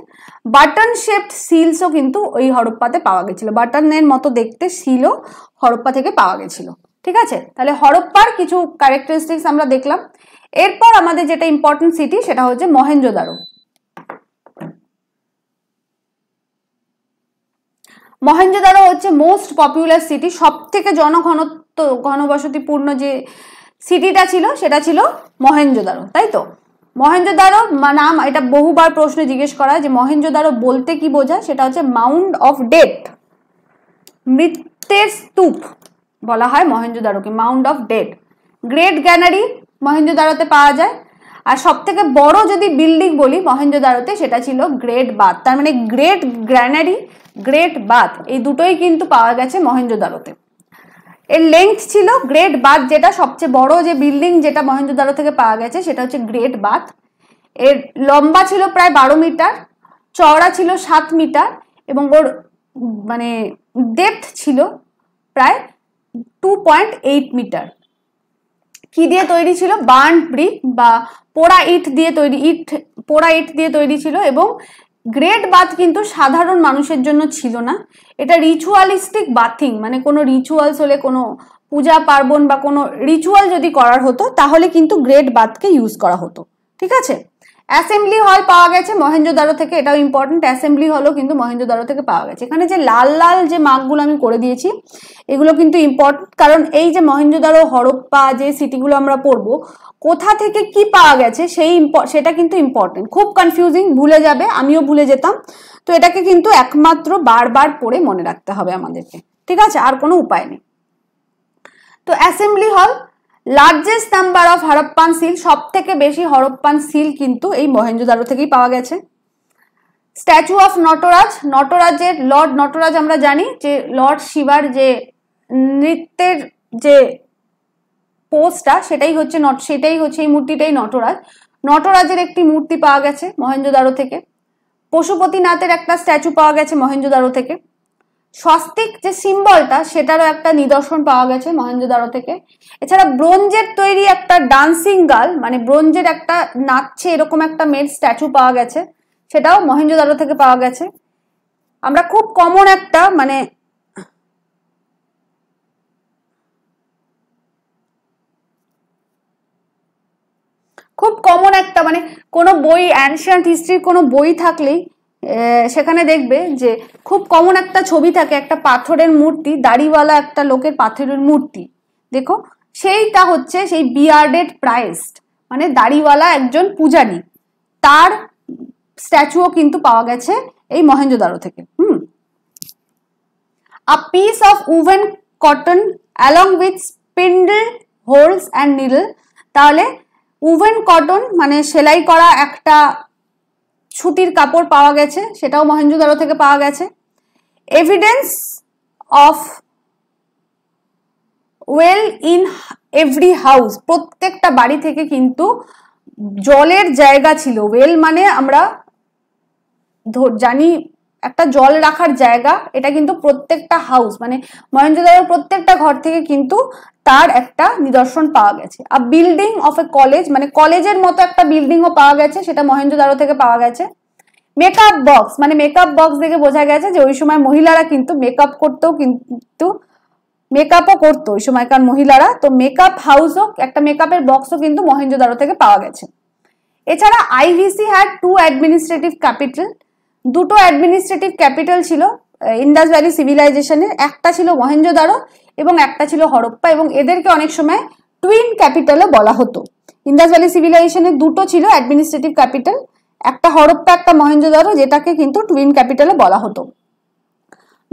বাটন শেপড সিলসও কিন্তু ওই হরপ্পাতে পাওয়া গেছিল বাটনের মতো দেখতে সিলও হরপ্পা থেকে পাওয়া গেছিল ঠিক আছে তাহলে হরপ্পার কিছু ক্যারেক্টারিস্টিক্স আমরা দেখলাম এরপর আমাদের যেটা ইম্পর্টেন্ট সিটি সেটা হচ্ছে মহেঞ্জোদারো মহেঞ্জোদারো হচ্ছে মোস্ট পপুলার সিটি সব থেকে জনঘনত্ব তো ঘনবসতিপূর্ণ যে সিটিটা ছিল সেটা ছিল মহেঞ্জোদারো তাই তো মহেঞ্জোদারো নাম এটা বহুবার প্রশ্নে জিজ্ঞেস করা যে মহেঞ্জোদারো বলতে কি বোঝা সেটা হচ্ছে মাউন্ড অফ ডেথ মৃত্যের স্তূপ বলা হয় মহেঞ্জোদারোকে mound of death great granary মহেঞ্জোদারোতে পাওয়া যায় আর সব থেকে বড় যদি বিল্ডিং বলি মহেঞ্জোদারোতে সেটা ছিল গ্রেট বাথ তার মানে গ্রেট গ্র্যানারি গ্রেট বাথ এই দুটোই কিন্তু পাওয়া গেছে মহেঞ্জোদারোতে এর লেন্থ ছিল গ্রেট বাথ যেটা সবচেয়ে বড় যে বিল্ডিং যেটা মহেন্দ্রদারো থেকে পাওয়া গেছে সেটা হচ্ছে গ্রেট বাথ এর লম্বা ছিল প্রায় বারো মিটার চওড়া ছিল সাত মিটার এবং ওর মানে ডেপথ ছিল প্রায় টু পয়েন্ট এইট মিটার কি দিয়ে তৈরি ছিল বার্ন ব্রিক বা পোড়া ইট দিয়ে তৈরি ইট পোড়া ইট দিয়ে তৈরি ছিল এবং গ্রেট বাথ কিন্তু সাধারণ মানুষের জন্য ছিল না এটা রিচুয়ালিস্টিক বাথিং মানে কোনো রিচুয়ালস হলে কোনো পূজা পার্বণ বা কোনো রিচুয়াল যদি করার হতো তাহলে কিন্তু গ্রেট বাথকে ইউজ করা হতো ঠিক আছে অ্যাসেম্বলি হল পাওয়া গেছে মহেন্দ্রদারো থেকে এটাও ইম্পর্টেন্ট অ্যাসেম্বলি হলও কিন্তু মহেন্দ্রদারো থেকে পাওয়া গেছে এখানে যে লাল লাল যে মাকগুলো আমি করে দিয়েছি এগুলো কিন্তু ইম্পর্টেন্ট কারণ এই যে মহেন্দ্রদারো হরপ্পা যে সিটিগুলো আমরা পড়বো কোথা থেকে কি পাওয়া গেছে সেই সেটা কিন্তু ইম্পর্টেন্ট খুব কনফিউজিং ভুলে যাবে আমিও ভুলে যেতাম তো এটাকে কিন্তু একমাত্র বারবার পড়ে মনে রাখতে হবে আমাদেরকে ঠিক আছে আর কোনো উপায় নেই তো assembly hall largest number of Harappan seal সব থেকে বেশি হরপ্পান সিল কিন্তু এই মহেঞ্জোদারো থেকেই পাওয়া গেছে স্ট্যাচু অফ নটরাজ নটরাজের লর্ড নটরাজ আমরা জানি যে লর্ড শিবার যে নৃত্যের যে পোস্টটা সেটাই হচ্ছে নট সেটাই হচ্ছে এই মূর্তিটাই নটরাজ নটরাজের একটি মূর্তি পাওয়া গেছে মহেঞ্জোদারো থেকে পশুপতিনাথের একটা স্ট্যাচু পাওয়া গেছে মহেঞ্জোদারো থেকে স্বস্তিক যে সিম্বলটা সেটারও একটা নিদর্শন পাওয়া গেছে মহেঞ্জোদারো থেকে এছাড়া ব্রোঞ্জের তৈরি একটা ডান্সিং গার্ল মানে ব্রোঞ্জের একটা নাচছে এরকম একটা মেয়ের স্ট্যাচু পাওয়া গেছে সেটাও মহেঞ্জোদারো থেকে পাওয়া গেছে আমরা খুব কমন একটা মানে খুব কমন একটা মানে কোনো বই অ্যানশিয়ান্ট হিস্ট্রির কোনো বই থাকলেই সেখানে দেখবে যে খুব কমন একটা ছবি থাকে একটা পাথরের মূর্তি দাড়িওয়ালা একটা লোকের পাথরের মূর্তি দেখো সেইটা হচ্ছে সেই বিয়ার্ডেড প্রাইসড মানে দাড়িওয়ালা একজন পূজারী তার স্ট্যাচুও কিন্তু পাওয়া গেছে এই মহেন্দ্রদারো থেকে hmm a piece of woven cotton along with spindle holes and needle তাহলে উভেন কটন মানে সেলাই করা একটা ছুটির কাপড় পাওয়া গেছে সেটাও মহেন্দ্রদারো থেকে পাওয়া গেছে evidence of well in every house প্রত্যেকটা বাড়ি থেকে কিন্তু জলের জায়গা ছিল ওয়েল মানে আমরা জানি একটা জল রাখার জায়গা এটা কিন্তু প্রত্যেকটা হাউস মানে মহেন্দ্রদারের প্রত্যেকটা ঘর থেকে কিন্তু তার একটা নিদর্শন পাওয়া গেছে আর বিল্ডিং অফ এ কলেজ মানে কলেজের মতো একটা বিল্ডিংও পাওয়া গেছে সেটা মহেন্দ্রদারো থেকে পাওয়া গেছে মেকআপ বক্স মানে মেকআপ বক্স দেখে বোঝা গেছে যে ওই সময় মহিলারা কিন্তু মেকআপ করতেও কিন্তু মেকআপও করতো ওই সময়কার মহিলারা তো মেকআপ হাউসও একটা মেকআপের বক্সও কিন্তু মহেন্দ্রদারো থেকে পাওয়া গেছে এছাড়া IVC had two administrative capital দুটো অ্যাডমিনিস্ট্রেটিভ ক্যাপিটাল ছিল ইন্ডাস ভ্যালি সিভিলাইজেশনের একটা ছিল মহেঞ্জোদারো এবং একটা ছিল হরপ্পা এবং এদেরকে অনেক সময় টুইন ক্যাপিটালও বলা হতো ইন্ডাস ভ্যালি সিভিলাইজেশনের দুটো ছিল অ্যাডমিনিস্ট্রেটিভ ক্যাপিটাল একটা হরপ্পা একটা মহেঞ্জোদারো যেটাকে কিন্তু টুইন ক্যাপিটালে বলা হতো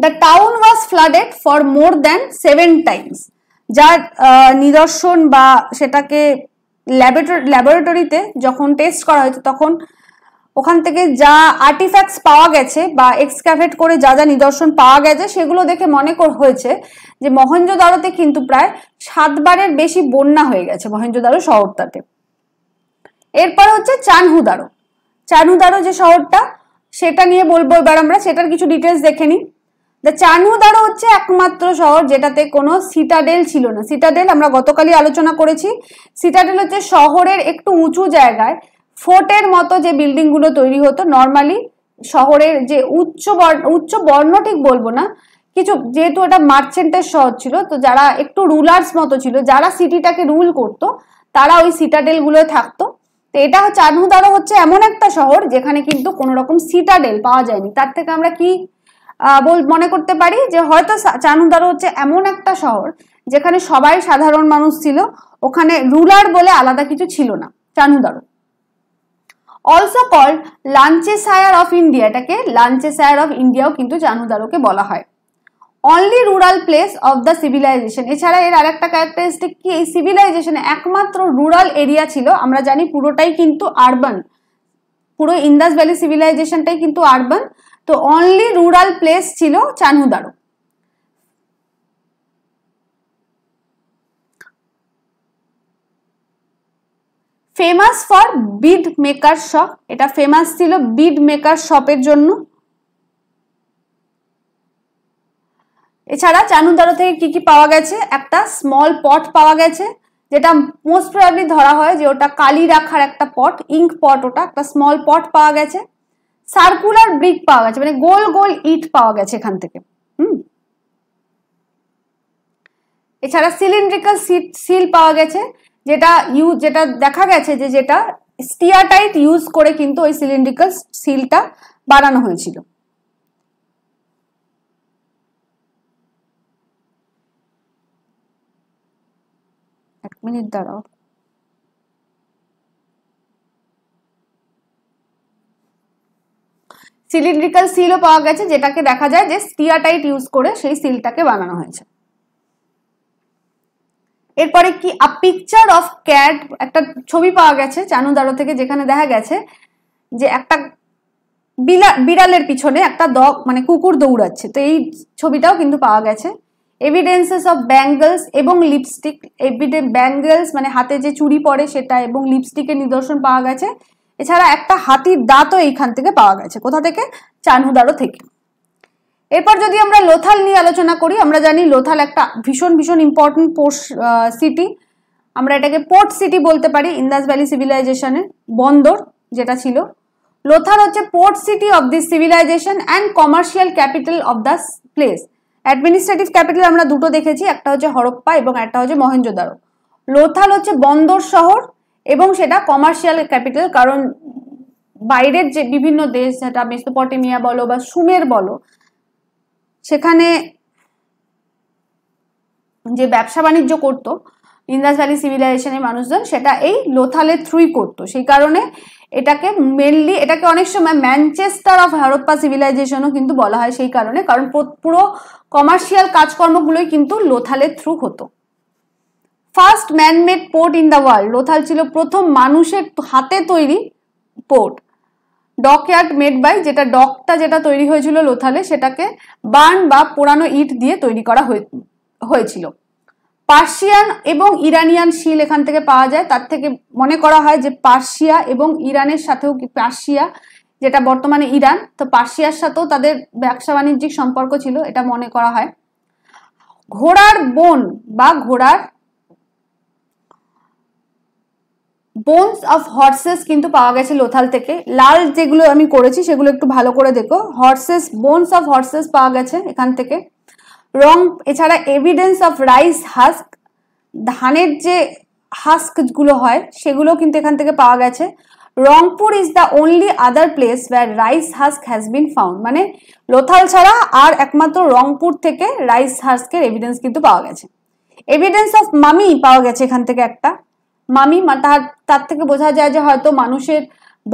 the town was flooded for more than seven times যার নিদর্শন বা সেটাকে ল্যাবরেটরিতে যখন টেস্ট করা হয়েছে তখন ওখান থেকে যা আর্টিফ্যাক্টস পাওয়া গেছে বা এক্সক্যাভেট করে যা যা নিদর্শন পাওয়া গেছে সেগুলো দেখে মনে হয়েছে যে মহেন্দ্রদারোতে কিন্তু প্রায় সাতবারের বেশি বন্যা হয়ে গেছে মহেন্দ্রদারো শহরটাতে এরপর হচ্ছে চানহুদারো চানহুদারো যে শহরটা সেটা নিয়ে বলবো এবার আমরা সেটার কিছু ডিটেলস দেখে নিই দ্য চানহুদারো হচ্ছে একমাত্র শহর যেটাতে কোনো সিটাডেল ছিল না সিটাডেল আমরা গতকালই আলোচনা করেছি সিটাডেল হচ্ছে শহরের একটু উঁচু জায়গায় ফোর্টের মতো যে বিল্ডিংগুলো তৈরি হতো নর্মালি শহরের যে উচ্চ বর্ণ উচ্চ বর্ণ ঠিক বলবো না কিছু যেহেতু এটা মার্চেন্টের শহর ছিল তো যারা একটু রুলার্স মতো ছিল যারা সিটিটাকে রুল করতো তারা ওই সিটাডেলগুলোয় থাকতো তো এটা চানহুদারো হচ্ছে এমন একটা শহর যেখানে কিন্তু কোনো রকম সিটাডেল পাওয়া যায়নি তার থেকে আমরা কি বল মনে করতে পারি যে হয়তো চানহুদারো হচ্ছে এমন একটা শহর যেখানে সবাই সাধারণ মানুষ ছিল ওখানে রুলার বলে আলাদা কিছু ছিল না Chanhudaro also called Lancashire of India এটাকে লাঞ্চেসায়ার অফ ইন্ডিয়াও কিন্তু জানুদারোকে বলা হয় only rural place of the civilisation এছাড়া এর আরেকটা ক্যারেক্টারিস্টিক কি এই সিভিলাইজেশনে একমাত্র রুরাল এরিয়া ছিল আমরা জানি পুরোটাই কিন্তু আরবান পুরো ইন্দাস ভ্যালি সিভিলাইজেশনটাই কিন্তু আরবান তো অনলি রুরাল প্লেস ছিল Chanhudaro famous for bead maker shop এটা ফেমাস ছিল বিড মেকার শপের জন্য এছাড়া চানুদারো থেকে কি কি পাওয়া গেছে একটা স্মল পট পাওয়া গেছে যেটা মোস্ট প্রবাবলি ধরা হয় যে ওটা কালি রাখার একটা পট ইঙ্ক পট ওটা একটা স্মল পট পাওয়া গেছে সার্কুলার ব্রিক পাওয়া গেছে মানে গোল গোল ইট পাওয়া গেছে এখান থেকে হুম এছাড়া সিলিন্ড্রিক্যাল সিল পাওয়া গেছে যেটা ইউজ যেটা দেখা গেছে যে যেটা স্টিয়াটাইট ইউজ করে কিন্তু ওই সিলিন্ড্রিক্যাল সিলটা বানানো হয়েছিল এক মিনিট দাঁড়াও সিলিন্ড্রিক্যাল সিলও পাওয়া গেছে যেটাকে দেখা যায় যে স্টিয়াটাইট ইউজ করে সেই সিলটাকে বানানো হয়েছে এরপরে কি আ পিকচার অফ ক্যাট একটা ছবি পাওয়া গেছে চানুদারো থেকে যেখানে দেখা গেছে যে একটা বিলা বিড়ালের পিছনে একটা দগ মানে কুকুর দৌড়াচ্ছে তো এই ছবিটাও কিন্তু পাওয়া গেছে এভিডেন্সেস অফ ব্যাঙ্গলস এবং লিপস্টিক এভিডেন্স ব্যাঙ্গলস মানে হাতে যে চুড়ি পরে সেটা এবং লিপস্টিকের নিদর্শন পাওয়া গেছে এছাড়া একটা হাতির দাঁতও এইখান থেকে পাওয়া গেছে কোথা থেকে চানুদারো থেকে এরপর যদি আমরা লোথাল নিয়ে আলোচনা করি আমরা জানি লোথাল একটা ভীষণ ভীষণ ইম্পর্টেন্ট পোর্ট সিটি আমরা এটাকে পোর্ট সিটি বলতে পারি ইন্দাস ভ্যালি সিভিলাইজেশনের বন্দর যেটা ছিল লোথাল হচ্ছে port city of this civilisation and commercial capital of the place administrative capital আমরা দুটো দেখেছি একটা হচ্ছে হরপ্পা এবং একটা হচ্ছে মহেঞ্জোদারো লোথাল হচ্ছে বন্দর শহর এবং সেটা কমার্শিয়াল ক্যাপিটাল কারণ বাইরের যে বিভিন্ন দেশ যেটা মেসোপটেমিয়া বলো বা সুমের বলো সেখানে যে ব্যবসা বাণিজ্য করত ইন্দাস ভ্যালি সিভিলাইজেশনের মানুষজন সেটা এই লোথালের থ্রুই করত সেই কারণে এটাকে মেনলি এটাকে অনেক সময় ম্যানচেস্টার অফ হ্যারোপ্পা সিভিলাইজেশনও কিন্তু বলা হয় সেই কারণে কারণ পুরো কমার্শিয়াল কাজকর্মগুলোই কিন্তু লোথালের থ্রু হতো first manmade port in the world Lothal ছিল প্রথম মানুষের হাতে তৈরি পোর্ট ডকইয়ার্ড মেড বাই যেটা ডকটা যেটা তৈরি হয়েছিল লোথালে সেটাকে বার্ন বা পুরানো ইট দিয়ে তৈরি করা হয়েছিল পার্সিয়ান এবং ইরানিয়ান শিল এখান থেকে পাওয়া যায় তার থেকে মনে করা হয় যে পার্সিয়া এবং ইরানের সাথেও পার্সিয়া যেটা বর্তমানে ইরান তো পার্সিয়ার সাথেও তাদের ব্যবসা বাণিজ্যিক সম্পর্ক ছিল এটা মনে করা হয় ঘোড়ার বোন বা ঘোড়ার বোনস অফ হর্সেস কিন্তু পাওয়া গেছে লোথাল থেকে লাল যেগুলো আমি করেছি সেগুলো একটু ভালো করে দেখো হর্সেস বোনস অফ হর্সেস পাওয়া গেছে এখান থেকে রং এছাড়া এভিডেন্স অফ রাইস হাস্ক ধানের যে হাস্কগুলো হয় সেগুলো কিন্তু এখান থেকে পাওয়া গেছে Rangpur is the only other place where rice husk has been found মানে লোথাল ছাড়া আর একমাত্র রংপুর থেকে রাইস হাস্কের এভিডেন্স কিন্তু পাওয়া গেছে এভিডেন্স অফ মামি পাওয়া গেছে এখান থেকে একটা মামি তার থেকে বোঝা যায় যে হয়তো মানুষের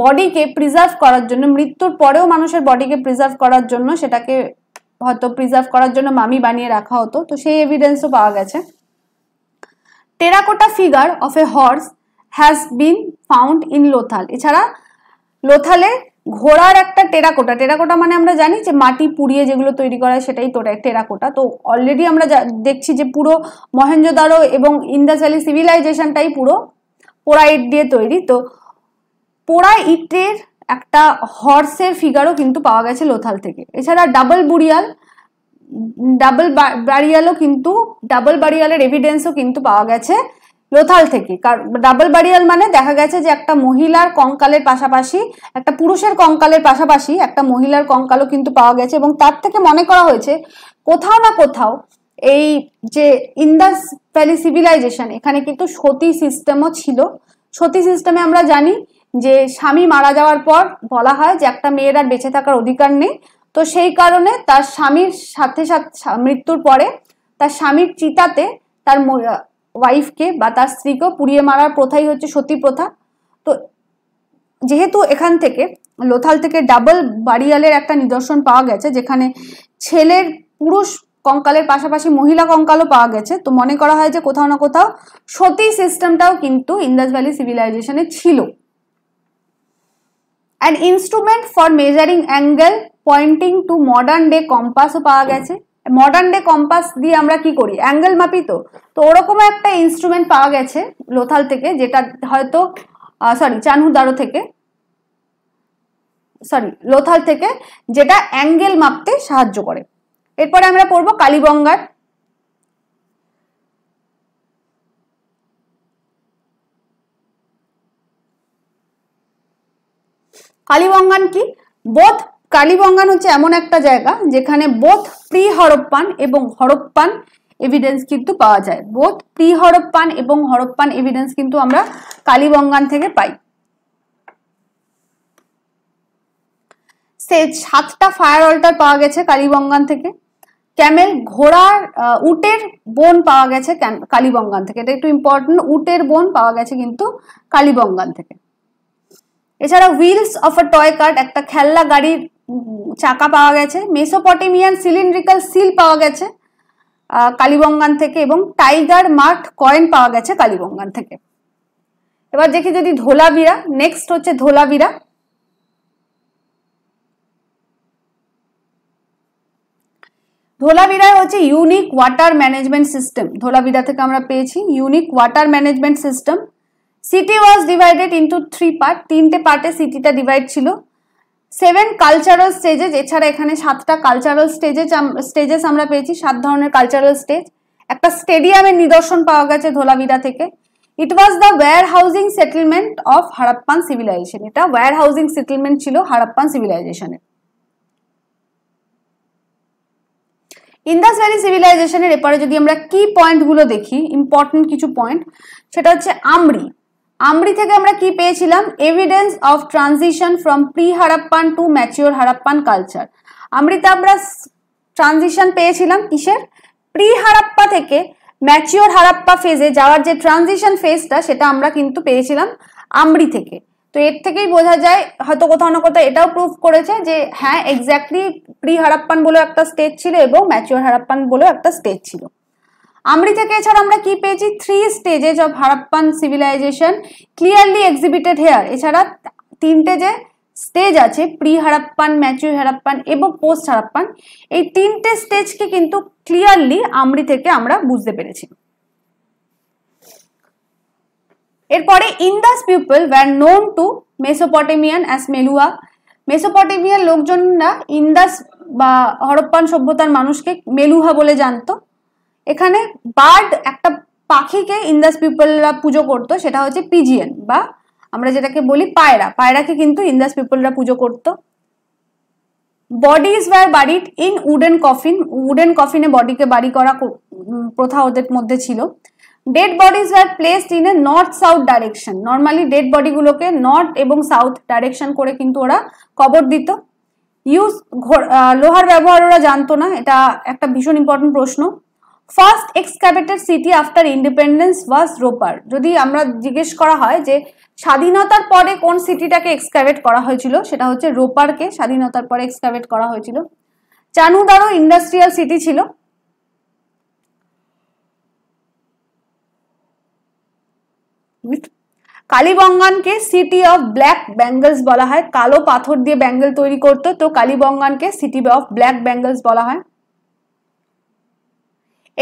বডিকে প্রিজার্ভ করার জন্য মৃত্যুর পরেও মানুষের বডিকে প্রিজার্ভ করার জন্য সেটাকে হয়তো প্রিজার্ভ করার জন্য মামি বানিয়ে রাখা হতো তো সেই এভিডেন্সও পাওয়া গেছে terracotta figure of a horse has been found in Lothal এছাড়া লোথালে ঘোড়ার একটা টেরাকোটা টেরাকোটা মানে আমরা জানি যে মাটি পুড়িয়ে যেগুলো তৈরি করা সেটাই তোরা টেরাকোটা তো অলরেডি আমরা দেখছি যে পুরো মহেঞ্জোদারো এবং ইন্দাস ভ্যালি সিভিলাইজেশনটাই পুরো পোড়া ইট দিয়ে তৈরি তো পোড়া ইটের একটা হর্সের ফিগারও কিন্তু পাওয়া গেছে লোথাল থেকে এছাড়া ডাবল বুড়িয়াল ডাবল বাড়িয়ালও কিন্তু ডাবল বাড়িয়ালের এভিডেন্সও কিন্তু পাওয়া গেছে লোথাল থেকে ডাবল বারিয়াল মানে দেখা গেছে যে একটা মহিলার কঙ্কালের পাশাপাশি একটা পুরুষের কঙ্কালের পাশাপাশি একটা মহিলার কঙ্কালও কিন্তু পাওয়া গেছে এবং তার থেকে মনে করা হয়েছে কোথাও না কোথাও এই যে ইন্দাস ভ্যালি সিভিলাইজেশন এখানে কিন্তু সতী সিস্টেমও ছিল সতী সিস্টেমে আমরা জানি যে স্বামী মারা যাওয়ার পর বলা হয় যে একটা মেয়ের আর বেঁচে থাকার অধিকার নেই তো সেই কারণে তার স্বামীর সাথে সাথে মৃত্যুর পরে তার স্বামীর চিতাতে তার ওয়াইফকে বা তার স্ত্রীকে পুড়িয়ে মারার প্রথাই হচ্ছে সতী প্রথা তো যেহেতু এখান থেকে লোথাল থেকে ডাবল বাড়িয়ালের একটা নিদর্শন পাওয়া গেছে যেখানে ছেলের পুরুষ কঙ্কালের পাশাপাশি মহিলা কঙ্কালও পাওয়া গেছে তো মনে করা হয় যে কোথাও না কোথাও সতী সিস্টেমটাও কিন্তু ইন্দাস ভ্যালি সিভিলাইজেশনে ছিল an instrument for measuring angle pointing to modern day কম্পাসও পাওয়া গেছে মডার্ন ডে কম্পাস দিয়ে আমরা কি করি অ্যাঙ্গেল মাপি তো তো ওরকম একটা ইনস্ট্রুমেন্ট পাওয়া গেছে লোথাল থেকে যেটা হয়তো সরি চানহুদারো থেকে সরি লোথাল থেকে যেটা অ্যাঙ্গেল মাপতে সাহায্য করে এরপরে আমরা পড়বো কালীবঙ্গার কালীবঙ্গান কি বোধ কালীবঙ্গান হচ্ছে এমন একটা জায়গা যেখানে বোধ প্রি হরপ্পান এবং হরপ্পান এভিডেন্স কিন্তু পাওয়া যায় বোধ প্রি হরপ্পান এবং হরপ্পান এভিডেন্স কিন্তু আমরা কালীবঙ্গান থেকে পাই সে সাতটা ফায়ার অল্টার পাওয়া গেছে কালীবঙ্গান থেকে ক্যামেল ঘোড়ার উটের বোন পাওয়া গেছে কালীবঙ্গান থেকে এটা একটু ইম্পর্টেন্ট উটের বোন পাওয়া গেছে কিন্তু কালীবঙ্গান থেকে এছাড়া wheels of a toy cart একটা খেলনা গাড়ির চাকা পাওয়া গেছে মেসোপটেমিয়ান সিলিন্ড্রিক্যাল সিল পাওয়া গেছে কালীবঙ্গান থেকে এবং টাইগার মার্ট কয়েন পাওয়া গেছে কালীবঙ্গান থেকে এবার দেখি যদি ধোলাবিরা নেক্সট হচ্ছে ধোলাবিরা ধোলাবিরায় হচ্ছে unique water management system Dholavira থেকে আমরা পেয়েছি unique water management system city was divided into three part তিনটে পার্টে সিটিটা ডিভাইড ছিল সেভেন কালচারাল স্টেজেস এছাড়া এখানে সাতটা কালচারাল স্টেজেস স্টেজেস আমরা পেয়েছি সাত ধরনের কালচারাল স্টেজ একটা স্টেডিয়ামের নিদর্শন পাওয়া গেছে ধোলাবিরা থেকে it was the war housing settlement of Harappan civilisation এটা ওয়ার হাউজিং সেটেলমেন্ট ছিল হারাপ্পান সিভিলাইজেশনের ইন্দাস ভ্যালি সিভিলাইজেশনের এরপরে যদি আমরা কি পয়েন্টগুলো দেখি ইম্পর্টেন্ট কিছু পয়েন্ট সেটা হচ্ছে আমরি আমরি থেকে আমরা কি পেয়েছিলাম evidence of transition from pre Harappan to mature Harappan culture আমৃতে আমরা ট্রানজিশন পেয়েছিলাম কিসের প্রি হারাপ্পা থেকে ম্যাচিওর হারাপ্পা ফেজে যাওয়ার যে ট্রানজিশন ফেজটা সেটা আমরা কিন্তু পেয়েছিলাম আমরি থেকে তো এর থেকেই বোঝা যায় হয়তো কোথাও না কোথাও এটাও প্রুফ করেছে যে হ্যাঁ এক্স্যাক্টলি প্রি হারাপ্পান বলেও একটা স্টেজ ছিল এবং ম্যাচিওর হারাপ্পান বলেও একটা স্টেজ ছিল আমরি থেকে এছাড়া আমরা কি পেয়েছি three stages of Harappan civilisation clearly exhibited here এছাড়া তিনটে যে স্টেজ আছে প্রি হারাপ্পান ম্যাচিউর হারাপ্পান এবং পোস্ট হারাপ্পান এই তিনটে স্টেজকে কিন্তু ক্লিয়ারলি আমরি থেকে আমরা বুঝতে পেরেছি এরপরে Indus people were known to Mesopotamian as Meluhha মেসোপটেমিয়ার লোকজনরা ইন্দাস বা হরপ্পান সভ্যতার মানুষকে মেলুহা বলে জানতো এখানে বার্ড একটা পাখিকে ইন্দাস পিপলরা পুজো করতো সেটা হচ্ছে পিজিয়ান বা আমরা যেটাকে বলি পায়রা পায়রাকে কিন্তু ইন্দাস পিপলরা পুজো করতো bodies were buried in wooden coffin wooden কফিনে বডিকে বাড়ি করা প্রথা ওদের মধ্যে ছিল dead bodies were placed in a north south direction normally dead বডিগুলোকে নর্থ এবং সাউথ ডাইরেকশন করে কিন্তু ওরা কবর দিত ইউজ লোহার ব্যবহার ওরা জানতো না এটা একটা ভীষণ ইম্পর্টেন্ট প্রশ্ন first excavated city after independence was Ropar যদি আমরা জিজ্ঞেস করা হয় যে স্বাধীনতার পরে কোন সিটিটাকে এক্সক্যাভেট করা হয়েছিল সেটা হচ্ছে রোপারকে স্বাধীনতার পরে এক্সক্যাভেট করা হয়েছিল চানুদারও ইন্ডাস্ট্রিয়াল সিটি ছিল কালীবঙ্গানকে সিটি অফ ব্ল্যাক ব্যাঙ্গলস বলা হয় কালো পাথর দিয়ে ব্যাঙ্গল তৈরি করতো তো কালীবঙ্গানকে সিটি অফ ব্ল্যাক ব্যাঙ্গলস বলা হয়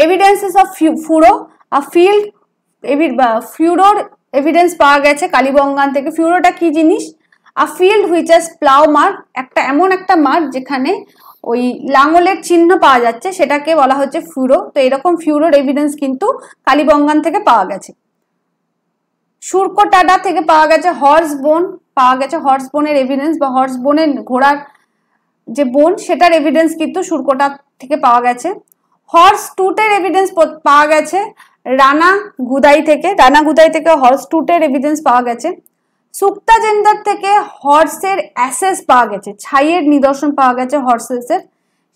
এভিডেন্সেস অফ ফুরো আর ফিল্ড ফিউরোর এভিডেন্স পাওয়া গেছে কালীবঙ্গান থেকে ফিউরোটা কি জিনিস আর field which as plough mark একটা এমন একটা মার্ক যেখানে ওই লাঙলের চিহ্ন পাওয়া যাচ্ছে সেটাকে বলা হচ্ছে ফিউরো তো এরকম ফিউরোর এভিডেন্স কিন্তু কালীবঙ্গান থেকে পাওয়া গেছে সুরকোটাডা থেকে পাওয়া গেছে হর্স বোন পাওয়া গেছে হর্স বোনের এভিডেন্স বা হর্স বোনের ঘোড়ার যে বোন সেটার এভিডেন্স কিন্তু সুরকোটা থেকে পাওয়া গেছে হর্স টুটের এভিডেন্স পাওয়া গেছে রানা গুদাই থেকে রানা গুদাই থেকে হর্স টুটের এভিডেন্স পাওয়া গেছে সুক্তা জেন্দার থেকে হর্সের অ্যাসেস পাওয়া গেছে ছাইয়ের নিদর্শন পাওয়া গেছে হর্সেসের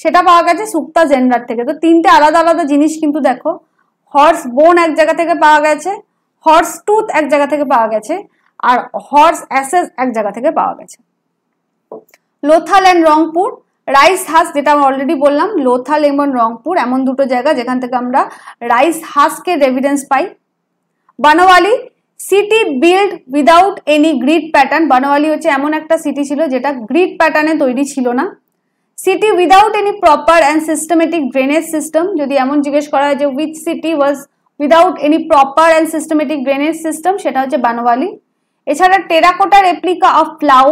সেটা পাওয়া গেছে সুক্তা জেন্ডার থেকে তো তিনটে আলাদা আলাদা জিনিস কিন্তু দেখো হর্স বোন এক জায়গা থেকে পাওয়া গেছে হর্স টুথ এক জায়গা থেকে পাওয়া গেছে আর হর্স অ্যাসেস এক জায়গা থেকে পাওয়া গেছে Lothal and Rangpur rice husk যেটা আমরা অলরেডি বললাম লোথাল এবং রংপুর এমন দুটো জায়গা যেখান থেকে আমরা রাইস হাসকে রেভিডেন্স পাই Banawali city build without any grid pattern Banawali হচ্ছে এমন একটা সিটি ছিল যেটা গ্রিড প্যাটার্নে তৈরি ছিল না city without any proper and systematic drainage system যদি এমন জিজ্ঞেস করা হয় যে with city was without any proper and systematic drainage system সেটা হচ্ছে বানোয়ালি এছাড়া টেরাকোটার এপ্লিকা অফ প্লাউ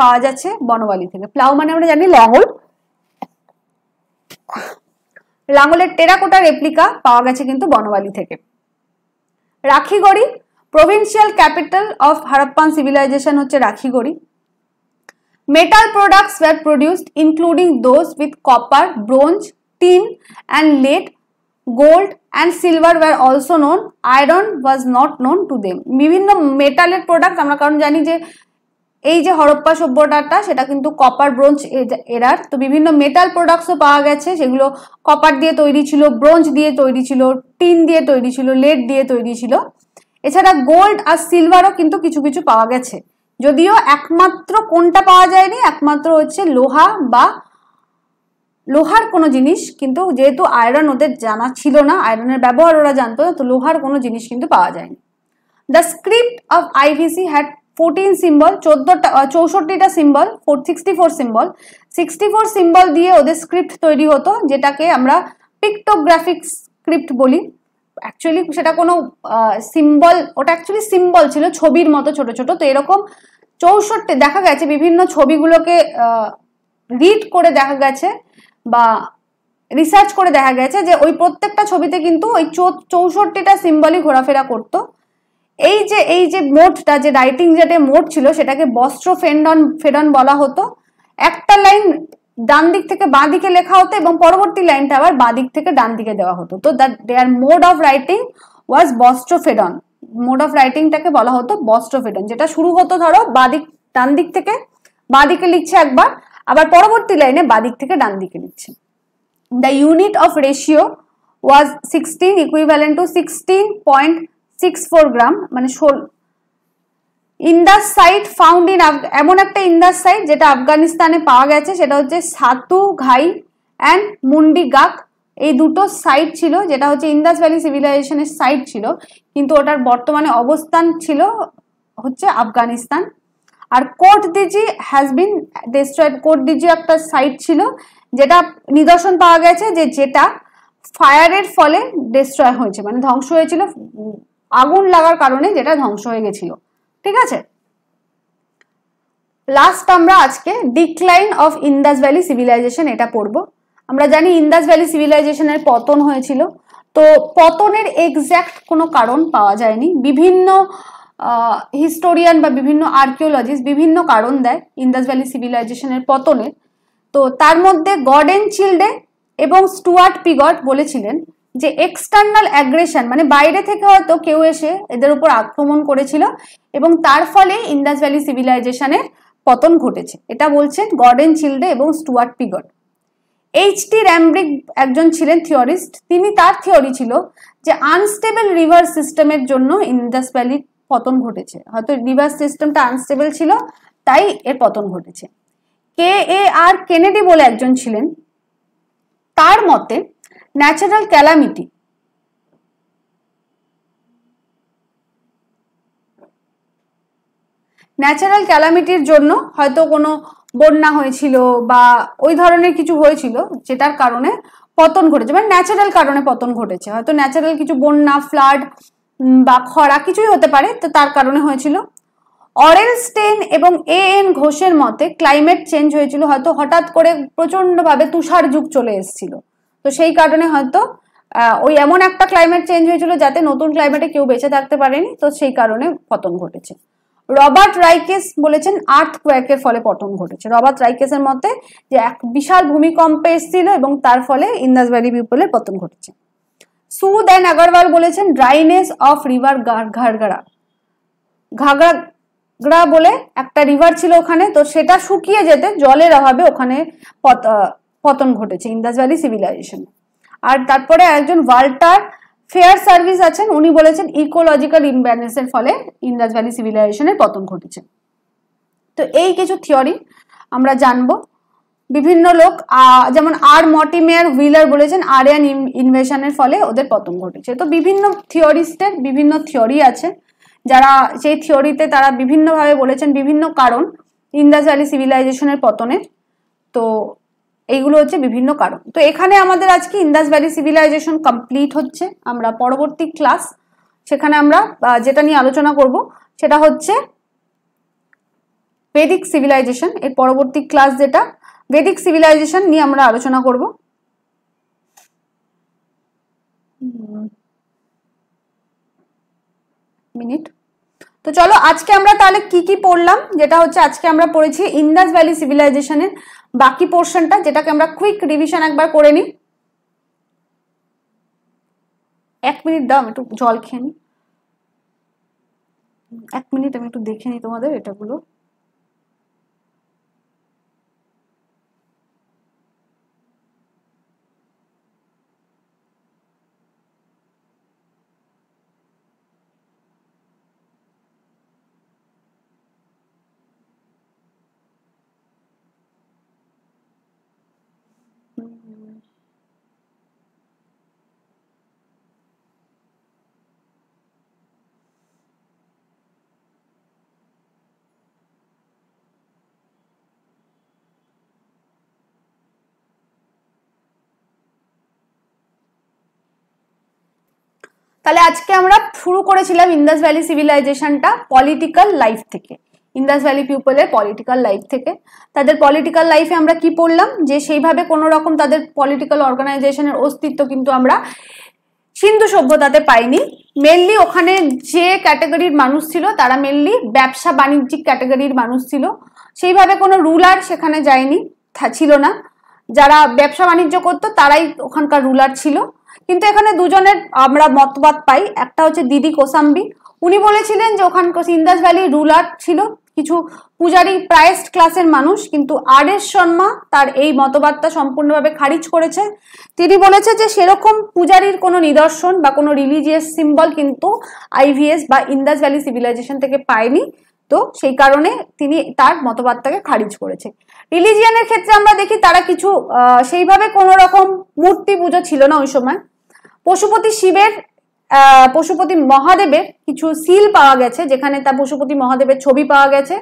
পাওয়া যাচ্ছে বনবালি থেকে প্লাউ মানে আমরা জানি লাঙ্গল লাঙ্গলের টেরাকোটার এপ্লিকা পাওয়া গেছে কিন্তু বনবালি থেকে Rakhigarhi provincial capital of Harappan civilisation হচ্ছে Rakhigarhi metal products were produced including those with copper bronze tin and lead gold and silver were also known iron was not known to them বিভিন্ন মেটালের প্রোডাক্ট আমরা কারণ জানি যে এই যে হরপ্পা সভ্যতাটা সেটা কিন্তু কপার ব্রোঞ্জ এরার তো বিভিন্ন মেটাল প্রোডাক্টসও পাওয়া গেছে সেগুলো কপার দিয়ে তৈরি ছিল ব্রোঞ্জ দিয়ে তৈরি ছিল টিন দিয়ে তৈরি ছিল লেড দিয়ে তৈরি ছিল এছাড়া গোল্ড আর সিলভারও কিন্তু কিছু কিছু পাওয়া গেছে যদিও একমাত্র কোনটা পাওয়া যায়নি একমাত্র হচ্ছে লোহা বা লোহার কোনো জিনিস কিন্তু যেহেতু আয়রন ওদের জানা ছিল না আয়রনের ব্যবহার ওরা জানতো তো লোহার কোনো জিনিস কিন্তু পাওয়া যায়নি the script of IVC had fourteen symbol চোদ্দটা চৌষট্টিটা symbol four sixty four symbol sixty four symbol দিয়ে ওদের স্ক্রিপ্ট তৈরি হতো যেটাকে আমরা পিক্টোগ্রাফিক স্ক্রিপ্ট বলি অ্যাকচুয়ালি সেটা কোনো সিম্বল ওটা অ্যাকচুয়ালি সিম্বল ছিল ছবির মতো ছোট ছোট তো এরকম চৌষট্টি দেখা গেছে বিভিন্ন ছবিগুলোকে রিড করে দেখা গেছে বা রিসার্চ করে দেখা গেছে যে ওই প্রত্যেকটা ছবিতে কিন্তু ওই চৌষট্টিটা সিম্বলই ঘোরাফেরা করতো এই যে এই যে মোটটা যে রাইটিং যেটা মোট ছিল সেটাকে বস্ত্র ফেন্ডন ফেডন বলা হতো একটা লাইন ডান দিক থেকে বাঁ দিকে লেখা হতো এবং পরবর্তী লাইনটা আবার বাঁ দিক থেকে ডান দিকে দেওয়া হতো তো their mode of writing was boustrophedon mode of রাইটিংটাকে বলা হতো বস্ত্র ফেডন যেটা শুরু হতো ধরো বাঁ দিক ডান দিক থেকে বাঁ দিকে লিখছে একবার আবার পরবর্তী লাইনে বাঁ দিক থেকে ডান দিকে লিখছে the unit of ratio was sixteen equivalent to sixteen point six four gram মানে ষোল ইন্দাস সাইট ফাউন্ড ইন এমন একটা ইন্দাস সাইট যেটা আফগানিস্তানে পাওয়া গেছে সেটা হচ্ছে সাতু ঘাই অ্যান্ড মুন্ডি গাক এই দুটো সাইট ছিল যেটা হচ্ছে ইন্দাস ভ্যালি সিভিলাইজেশনের সাইট ছিল কিন্তু ওটার বর্তমানে অবস্থান ছিল হচ্ছে আফগানিস্তান আর Kot Diji has been destroyed Kot Diji একটা সাইট ছিল যেটা নিদর্শন পাওয়া গেছে যে যেটা ফায়ারের ফলে ডেস্ট্রয় হয়েছে মানে ধ্বংস হয়েছিল আগুন লাগার কারণে যেটা ধ্বংস হয়ে গেছিল ঠিক আছে লাস্ট আমরা আজকে decline of Indus valley civilisation এটা পড়বো আমরা জানি ইন্দাস ভ্যালি সিভিলাইজেশনের পতন হয়েছিল তো পতনের এক্স্যাক্ট কোনো কারণ পাওয়া যায়নি বিভিন্ন হিস্টোরিয়ান বা বিভিন্ন আর্কিওলজিস্ট বিভিন্ন কারণ দেয় ইন্দাস ভ্যালি সিভিলাইজেশনের পতনের তো তার মধ্যে গডেন চিল্ডে এবং স্টুয়ার্ট পিগট বলেছিলেন যে এক্সটার্নাল অ্যাগ্রেশন মানে বাইরে থেকে হয়তো কেউ এসে এদের উপর আক্রমণ করেছিল এবং তার ফলে ইন্দাস ভ্যালি সিভিলাইজেশনের পতন ঘটেছে এটা বলছেন গর্ডেন চিল্ডে এবং Stuart Piggott H T Lambrick একজন ছিলেন থিওরিস্ট তিনি তার থিওরি ছিল যে আনস্টেবল রিভার সিস্টেমের জন্য ইন্দাস ভ্যালির পতন ঘটেছে হয়তো রিভার সিস্টেমটা আনস্টেবল ছিল তাই এর পতন ঘটেছে কে এ আর কেনেডি বলে একজন ছিলেন তার মতে ন্যাচারাল ক্যালামিটি ন্যাচারাল ক্যালামিটির জন্য হয়তো কোনো বন্যা হয়েছিল বা ওই ধরনের কিছু হয়েছিল যেটার কারণে পতন ঘটেছে মানে ন্যাচারাল কারণে পতন ঘটেছে হয়তো ন্যাচারাল কিছু বন্যা ফ্লাড বা খরা কিছুই হতে পারে তো তার কারণে হয়েছিল অরেল স্টেন এবং এ এন ঘোষের মতে ক্লাইমেট চেঞ্জ হয়েছিল হয়তো হঠাৎ করে প্রচণ্ডভাবে তুষার যুগ চলে এসেছিল তো সেই কারণে হয়তো ওই এমন একটা ক্লাইমেট চেঞ্জ হয়েছিল যাতে নতুন ক্লাইমেটে কেউ বেঁচে থাকতে পারেনি তো সেই কারণে পতন ঘটেছে রবার্ট রাইকেস বলেছেন আর্থ কোয়েকের ফলে পতন ঘটেছে রবার্ট রাইকেসের মতে যে এক বিশাল ভূমিকম্পে এসেছিল এবং তার ফলে ইন্দাস ভ্যালি পিপলের পতন ঘটেছে সুদ অ্যান্ড আগারওয়াল বলেছেন ড্রাইনেস অফ রিভার ঘাড়গাড়া ঘাগড়া বলে একটা রিভার ছিল ওখানে তো সেটা শুকিয়ে যেতে জলের অভাবে ওখানে পতন ঘটেছে ইন্দাস ভ্যালি সিভিলাইজেশন আর তারপরে একজন ওয়াল্টার ফেয়ার সার্ভিস আছেন উনি বলেছেন ইকোলজিক্যাল ইমব্যালেন্সের ফলে ইন্দাস ভ্যালি সিভিলাইজেশনের পতন ঘটেছে তো এই কিছু থিওরি আমরা জানবো বিভিন্ন লোক যেমন আর মটিমেয়ার হুইলার বলেছেন আরিয়ান ইনভেশনের ফলে ওদের পতন ঘটেছে তো বিভিন্ন থিওরিস্টের বিভিন্ন থিওরি আছে যারা সেই থিওরিতে তারা বিভিন্নভাবে বলেছেন বিভিন্ন কারণ ইন্দাস ভ্যালি সিভিলাইজেশনের পতনের তো এইগুলো হচ্ছে বিভিন্ন কারণ তো এখানে আমাদের আজকে ইন্দাস ভ্যালি সিভিলাইজেশন কমপ্লিট হচ্ছে আমরা পরবর্তী ক্লাস সেখানে আমরা যেটা নিয়ে আলোচনা করব সেটা হচ্ছে বেদিক সিভিলাইজেশন এর পরবর্তী ক্লাস যেটা বেদিক সিভিলাইজেশন নিয়ে আমরা আলোচনা করব মিনিট তো চলো আজকে আমরা তাহলে কি কি পড়লাম যেটা হচ্ছে আজকে আমরা পড়েছি ইন্দাস ভ্যালি সিভিলাইজেশনের বাকি পোর্শনটা যেটাকে আমরা কুইক রিভিশন একবার করে নিই এক মিনিট দাও একটু জল খেয়ে নিই এক মিনিট আমি একটু দেখে নিই তোমাদের এটাগুলো তাহলে আজকে আমরা শুরু করেছিলাম ইন্দাস ভ্যালি সিভিলাইজেশনটা পলিটিক্যাল লাইফ থেকে ইন্দাস ভ্যালি পিপলের পলিটিক্যাল লাইফ থেকে তাদের পলিটিক্যাল লাইফে আমরা কি পড়লাম যে সেইভাবে কোনো রকম তাদের পলিটিক্যাল অর্গানাইজেশনের অস্তিত্ব কিন্তু আমরা সিন্ধু সভ্যতাতে পাইনি মেনলি ওখানে যে ক্যাটাগরির মানুষ ছিল তারা মেনলি ব্যবসা বাণিজ্যিক ক্যাটাগরির মানুষ ছিল সেইভাবে কোনো রুলার সেখানে যায়নি ছিল না যারা ব্যবসা বাণিজ্য করতো তারাই ওখানকার রুলার ছিল কিন্তু এখানে দুজনের আমরা মতবাদ পাই একটা হচ্ছে দিদি কোসাম্বি উনি বলেছিলেন যে ওখান সিন্দাস ভ্যালি রুলার ছিল কিছু পূজারি প্রাইসড ক্লাসের মানুষ কিন্তু আর এস শর্মা তার এই মতবাদটা সম্পূর্ণভাবে খারিজ করেছে তিনি বলেছে যে সেরকম পূজারির কোনো নিদর্শন বা কোনো রিলিজিয়াস সিম্বল কিন্তু আইভিএস বা ইন্দাস ভ্যালি সিভিলাইজেশন থেকে পায়নি তো সেই কারণে তিনি তার মতবাদটাকে খারিজ করেছে রিলিজিয়ানের ক্ষেত্রে আমরা দেখি তারা কিছু সেইভাবে কোনো রকম মূর্তি পুজো ছিল না ওই সময় পশুপতি শিবের পশুপতি মহাদেবের কিছু সিল পাওয়া গেছে যেখানে তার পশুপতি মহাদেবের ছবি পাওয়া গেছে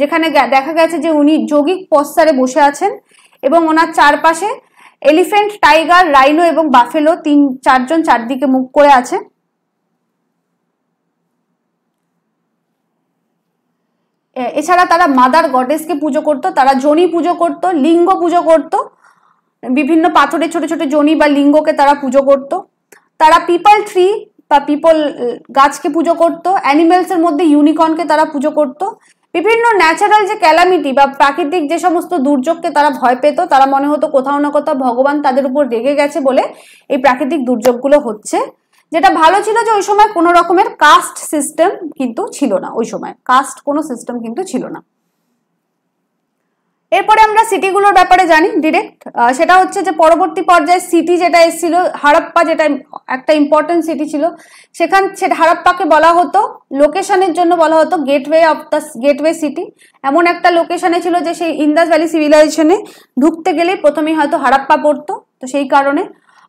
যেখানে দেখা গেছে যে উনি যোগিক পস্তারে বসে আছেন এবং ওনার চারপাশে এলিফেন্ট টাইগার রাইনো এবং বাফেলো তিন চারজন চারদিকে মুখ করে আছে এছাড়া তারা মাদার গডেসকে পুজো করত তারা জনি পুজো করত লিঙ্গ পুজো করত বিভিন্ন পাথরের ছোট ছোট জনি বা লিঙ্গকে তারা পুজো করত তারা পিপল ট্রি বা পিপল গাছকে পুজো করত অ্যানিমেলসের মধ্যে ইউনিকর্নকে তারা পুজো করত বিভিন্ন ন্যাচারাল যে ক্যালামিটি বা প্রাকৃতিক যে সমস্ত দুর্যোগকে তারা ভয় পেত তারা মনে হতো কোথাও না কোথাও ভগবান তাদের উপর রেগে গেছে বলে এই প্রাকৃতিক দুর্যোগগুলো হচ্ছে যেটা ভালো ছিল যে ওই সময় কোনো রকমের কাস্ট সিস্টেম কিন্তু ছিল না ওই সময় কাস্ট কোনো সিস্টেম কিন্তু ছিল না এরপরে আমরা সিটিগুলোর ব্যাপারে জানি ডিরেক্ট সেটা হচ্ছে যে পরবর্তী পর্যায়ে সিটি যেটা এসেছিল হারাপ্পা যেটা একটা ইম্পর্টেন্ট সিটি ছিল সেখান সেটা হারাপ্পাকে বলা হতো লোকেশনের জন্য বলা হতো gateway of the gateway city এমন একটা লোকেশনে ছিল যে সেই ইন্দাস ভ্যালি সিভিলাইজেশনে ঢুকতে গেলেই প্রথমেই হয়তো হারাপ্পা পড়তো তো সেই কারণে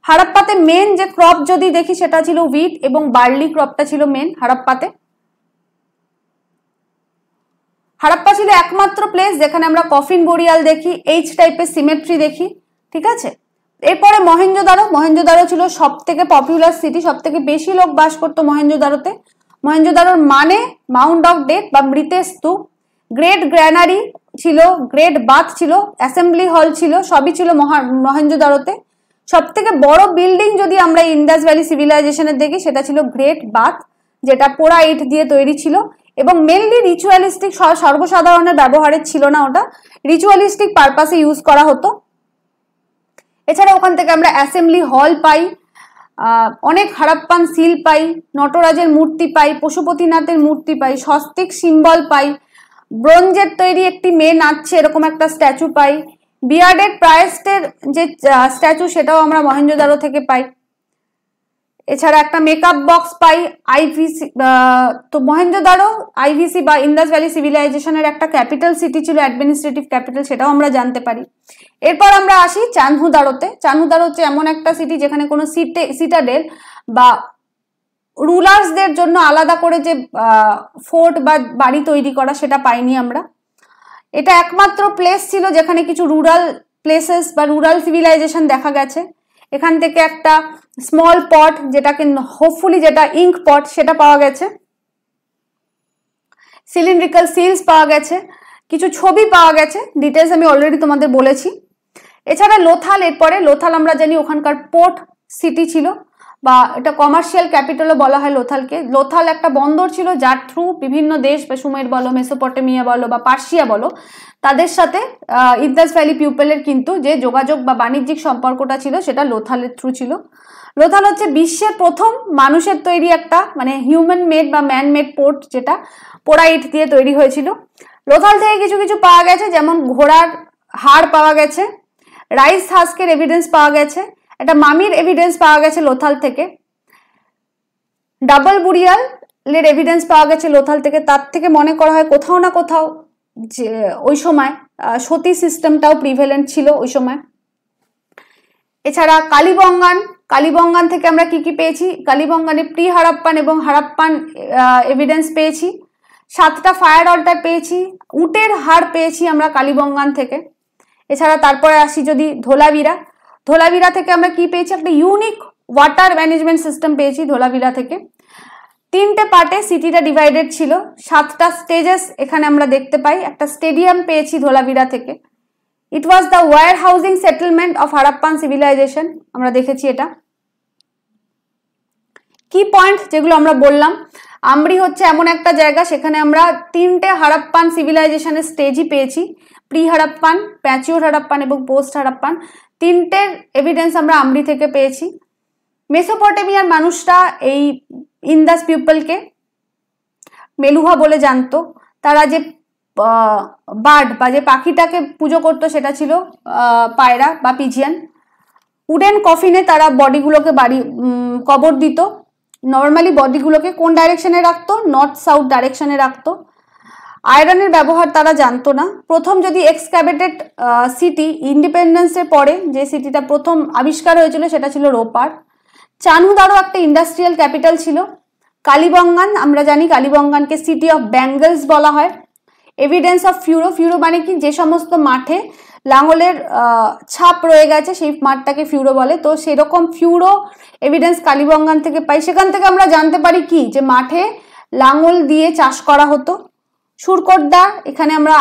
হারাপ্পাতে মেন যে ক্রপ যদি দেখি সেটা ছিল উইট এবং বার্লি ক্রপটা ছিল মেন হারাপ্পাতে হারাপ্পা ছিল একমাত্র প্লেস যেখানে আমরা কফিন বরিয়াল দেখি এইচ টাইপের সিমেট্রি দেখি ঠিক আছে এরপরে মহেঞ্জোদারো মহেঞ্জোদারো ছিল সব থেকে পপুলার সিটি সব থেকে বেশি লোক বাস করতো মহেঞ্জোদারোতে মহেঞ্জোদারোর মানে মাউন্ট অফ ডেথ বা মৃতের স্তূপ গ্রেট গ্র্যানারি ছিল গ্রেট বাথ ছিল অ্যাসেম্বলি হল ছিল সবই ছিল মহা মহেঞ্জোদারোতে সব থেকে বড় বিল্ডিং যদি আমরা ইন্ডাস ভ্যালি সিভিলাইজেশনের দেখি সেটা ছিল গ্রেট বাথ যেটা পোড়া ইট দিয়ে তৈরি ছিল এবং মেনলি রিচুয়ালিস্টিক সর্বসাধারণের ব্যবহারের ছিল না ওটা রিচুয়ালিস্টিক পারপাসে ইউজ করা হতো এছাড়া ওখান থেকে আমরা অ্যাসেম্বলি হল পাই অনেক হারাপ্পান সিল পাই নটরাজের মূর্তি পাই পশুপতিনাথের মূর্তি পাই স্বস্তিক সিম্বল পাই ব্রোঞ্জের তৈরি একটি মেয়ে নাচছে এরকম একটা স্ট্যাচু পাই বিয়ার্ডেড প্রায়েস্টের যে স্ট্যাচু সেটাও আমরা মহেন্দ্রদারো থেকে পাই এছাড়া একটা মেকআপ বক্স পাই আইভিসি তো মহেন্দ্রদারো আইভিসি বা ইন্দাস ভ্যালি সিভিলাইজেশনের একটা ক্যাপিটাল সিটি ছিল অ্যাডমিনিস্ট্রেটিভ ক্যাপিটাল সেটাও আমরা জানতে পারি এরপর আমরা আসি চানহুদারোতে চানহুদারো হচ্ছে এমন একটা সিটি যেখানে কোনো সিটে সিটাডেল বা রুলার্সদের জন্য আলাদা করে যে ফোর্ট বা বাড়ি তৈরি করা সেটা পাইনি আমরা এটা একমাত্র প্লেস ছিল যেখানে কিছু রুরাল প্লেসেস বা রুরাল সিভিলাইজেশন দেখা গেছে এখান থেকে একটা স্মল পট যেটাকে হোপফুলি যেটা ইঙ্ক পট সেটা পাওয়া গেছে সিলিন্ড্রিক্যাল সিলস পাওয়া গেছে কিছু ছবি পাওয়া গেছে ডিটেলস আমি অলরেডি তোমাদের বলেছি এছাড়া লোথাল এরপরে লোথাল আমরা জানি ওখানকার পোর্ট সিটি ছিল বা এটা কমার্শিয়াল ক্যাপিটালও বলা হয় লোথালকে লোথাল একটা বন্দর ছিল যার থ্রু বিভিন্ন দেশ বা সুমের বলো মেসোপটেমিয়া বলো বা পার্সিয়া বলো তাদের সাথে ইন্দাস ভ্যালি পিউপেলের কিন্তু যে যোগাযোগ বা বাণিজ্যিক সম্পর্কটা ছিল সেটা লোথালের থ্রু ছিল লোথাল হচ্ছে বিশ্বের প্রথম মানুষের তৈরি একটা মানে হিউম্যান মেড বা ম্যান মেড পোর্ট যেটা পোড়া ইট দিয়ে তৈরি হয়েছিল লোথাল থেকে কিছু কিছু পাওয়া গেছে যেমন ঘোড়ার হাড় পাওয়া গেছে রাইস হাস্কের এভিডেন্স পাওয়া গেছে একটা মামির এভিডেন্স পাওয়া গেছে লোথাল থেকে ডাবল বুড়িয়ালের এভিডেন্স পাওয়া গেছে লোথাল থেকে তার থেকে মনে করা হয় কোথাও না কোথাও যে ওই সময় সতী সিস্টেমটাও প্রিভেলেন্ট ছিল ওই সময় এছাড়া কালীবঙ্গান কালীবঙ্গান থেকে আমরা কি কি পেয়েছি কালীবঙ্গানে প্রি হারাপ্পান এবং হারাপ্পান এভিডেন্স পেয়েছি সাতটা ফায়ার অল্টার পেয়েছি উটের হাড় পেয়েছি আমরা কালীবঙ্গান থেকে এছাড়া তারপরে আসি যদি ধোলাবিরা ধোলাভিরা থেকে আমরা কি পেয়েছি একটা ইউনিক ওয়াটার ম্যানেজমেন্ট সিস্টেম পেয়েছি ধোলাভিরা থেকে তিনটে পার্টে সিটিটা ডিভাইডেড ছিল সাতটা স্টেজেস এখানে আমরা দেখতে পাই একটা স্টেডিয়াম পেয়েছি ধোলাভিরা থেকে it was the war housing settlement of Harappan civilisation আমরা দেখেছি এটা কি পয়েন্ট যেগুলো আমরা বললাম আমরি হচ্ছে এমন একটা জায়গা সেখানে আমরা তিনটে হারাপ্পান সিভিলাইজেশনের স্টেজই পেয়েছি প্রি হারাপ্পান প্যাচিওর হারাপ্পান এবং পোস্ট হারাপ্পান তিনটে এভিডেন্স আমরা আমরি থেকে পেয়েছি মেসোপটেমিয়ার মানুষরা এই ইন্দাস পিপলকে মেলুহা বলে জানতো তারা যে বার্ড বা যে পাখিটাকে পুজো করতো সেটা ছিল পায়রা বা পিজিয়ান উডেন কফিনে তারা বডিগুলোকে বাড়ি কবর দিত নর্মালি বডিগুলোকে কোন ডাইরেকশনে রাখতো নর্থ সাউথ ডাইরেকশনে রাখতো আয়রনের ব্যবহার তারা জানতো না প্রথম যদি এক্সক্যাভেটেড সিটি ইন্ডিপেন্ডেন্সের পরে যে সিটিটা প্রথম আবিষ্কার হয়েছিল সেটা ছিল রোপার চানহুদারও একটা ইন্ডাস্ট্রিয়াল ক্যাপিটাল ছিল কালীবঙ্গান আমরা জানি কালীবঙ্গানকে সিটি অফ ব্যাঙ্গলস বলা হয় এভিডেন্স অফ ফিউরো ফিউরো মানে কি যে সমস্ত মাঠে লাঙলের ছাপ রয়ে গেছে সেই মাঠটাকে ফিউরো বলে তো সেরকম ফিউরো এভিডেন্স কালীবঙ্গান থেকে পাই সেখান থেকে আমরা জানতে পারি কি যে মাঠে লাঙল দিয়ে চাষ করা হতো সুরকর্দা এখানে আমরা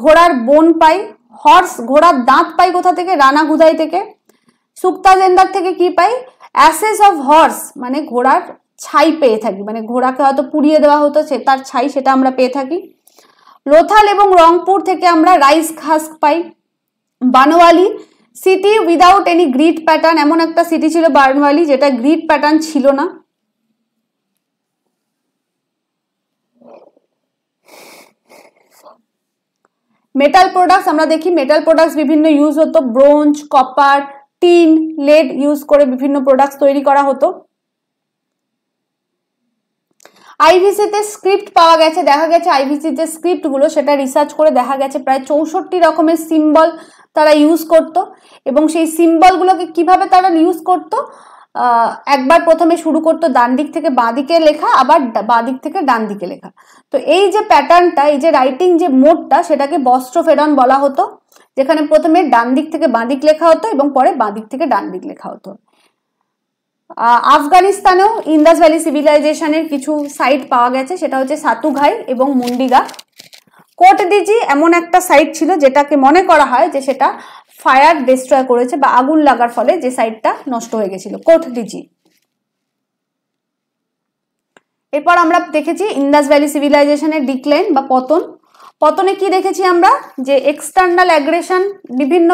ঘোড়ার বোন পাই হর্স ঘোড়ার দাঁত পাই কোথা থেকে রানা গুদাই থেকে সুক্তা জেন্দার থেকে কি পাই অ্যাসেস অফ হর্স মানে ঘোড়ার ছাই পেয়ে থাকি মানে ঘোড়াকে হয়তো পুড়িয়ে দেওয়া হতো সে তার ছাই সেটা আমরা পেয়ে থাকি লোথাল এবং রংপুর থেকে আমরা রাইস খাস পাই Banawali city without any grid pattern এমন একটা সিটি ছিল বার্নওয়ালি যেটা গ্রিড প্যাটার্ন ছিল না মেটাল প্রোডাক্টস আমরা দেখি মেটাল প্রোডাক্টস বিভিন্ন ইউজ হতো bronze copper tin lead use করে বিভিন্ন প্রোডাক্টস তৈরি করা হতো আইভিসিতে স্ক্রিপ্ট পাওয়া গেছে দেখা গেছে আইভিসির যে স্ক্রিপ্টগুলো সেটা রিসার্চ করে দেখা গেছে প্রায় চৌষট্টি রকমের সিম্বল তারা ইউজ করত এবং সেই সিম্বলগুলোকে কিভাবে তারা ইউজ করতো একবার প্রথমে শুরু করতো ডান দিক থেকে বাঁ দিকে লেখা আবার বাঁ দিক থেকে ডান দিকে লেখা তো এই যে প্যাটার্নটা এই যে রাইটিং যে মোডটা সেটাকে বস্ত্র ফেরন বলা হতো যেখানে প্রথমে ডান দিক থেকে বাঁ দিক লেখা হতো এবং পরে বাঁ দিক থেকে ডান দিক লেখা হতো আফগানিস্তানেও ইন্দাস ভ্যালি সিভিলাইজেশনের কিছু সাইট পাওয়া গেছে সেটা হচ্ছে সাতুঘাই এবং মুন্ডিগা দিজি এমন একটা সাইট ছিল যেটাকে মনে করা হয় যে সেটা ফায়ার ডিস্ট্রয় করেছে বা আগুন লাগার ফলে যে সাইডটা নষ্ট হয়ে গেছিল কোটদিজি এরপর আমরা দেখেছি ইন্দাস ভ্যালি সিভিলাইজেশনের ডিক্লাইন বা পতন পতনে কি দেখেছি আমরা যে এক্সটার্নাল অ্যাগ্রেশন বিভিন্ন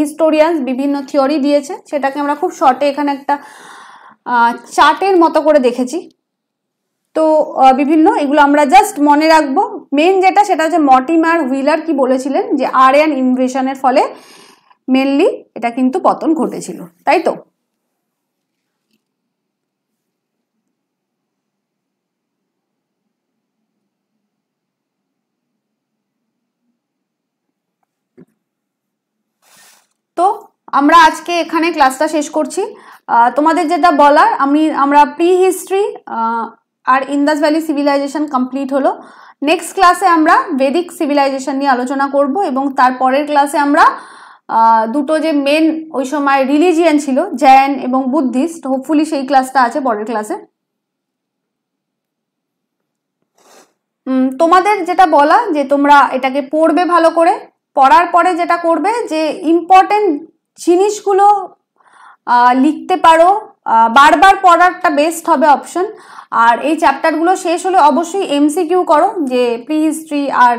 হিস্টোরিয়ান বিভিন্ন থিওরি দিয়েছে সেটাকে আমরা খুব শর্টে এখানে একটা চার্টের মতো করে দেখেছি তো বিভিন্ন এগুলো আমরা জাস্ট মনে রাখবো মেন যেটা সেটা হচ্ছে মটিমার হুইলার কি বলেছিলেন যে আরিয়ান ইনভেশনের ফলে মেনলি এটা কিন্তু পতন ঘটেছিল তাই তো তো আমরা আজকে এখানে ক্লাসটা শেষ করছি তোমাদের যেটা বলার আমি আমরা প্রি হিস্ট্রি আর ইন্দাস ভ্যালি সিভিলাইজেশন কমপ্লিট হলো নেক্সট ক্লাসে আমরা বেদিক সিভিলাইজেশন নিয়ে আলোচনা করব এবং তার পরের ক্লাসে আমরা দুটো যে মেন ওই সময় রিলিজিয়ান ছিল জৈন এবং বুদ্ধিস্ট হোপফুলি সেই ক্লাসটা আছে পরের ক্লাসে তোমাদের যেটা বলা যে তোমরা এটাকে পড়বে ভালো করে পড়ার পরে যেটা করবে যে ইম্পর্টেন্ট জিনিসগুলো লিখতে পারো বারবার পড়ারটা বেস্ট হবে অপশন আর এই চ্যাপ্টারগুলো শেষ হলে অবশ্যই এমসিকিউ করো যে প্রি হিস্ট্রি আর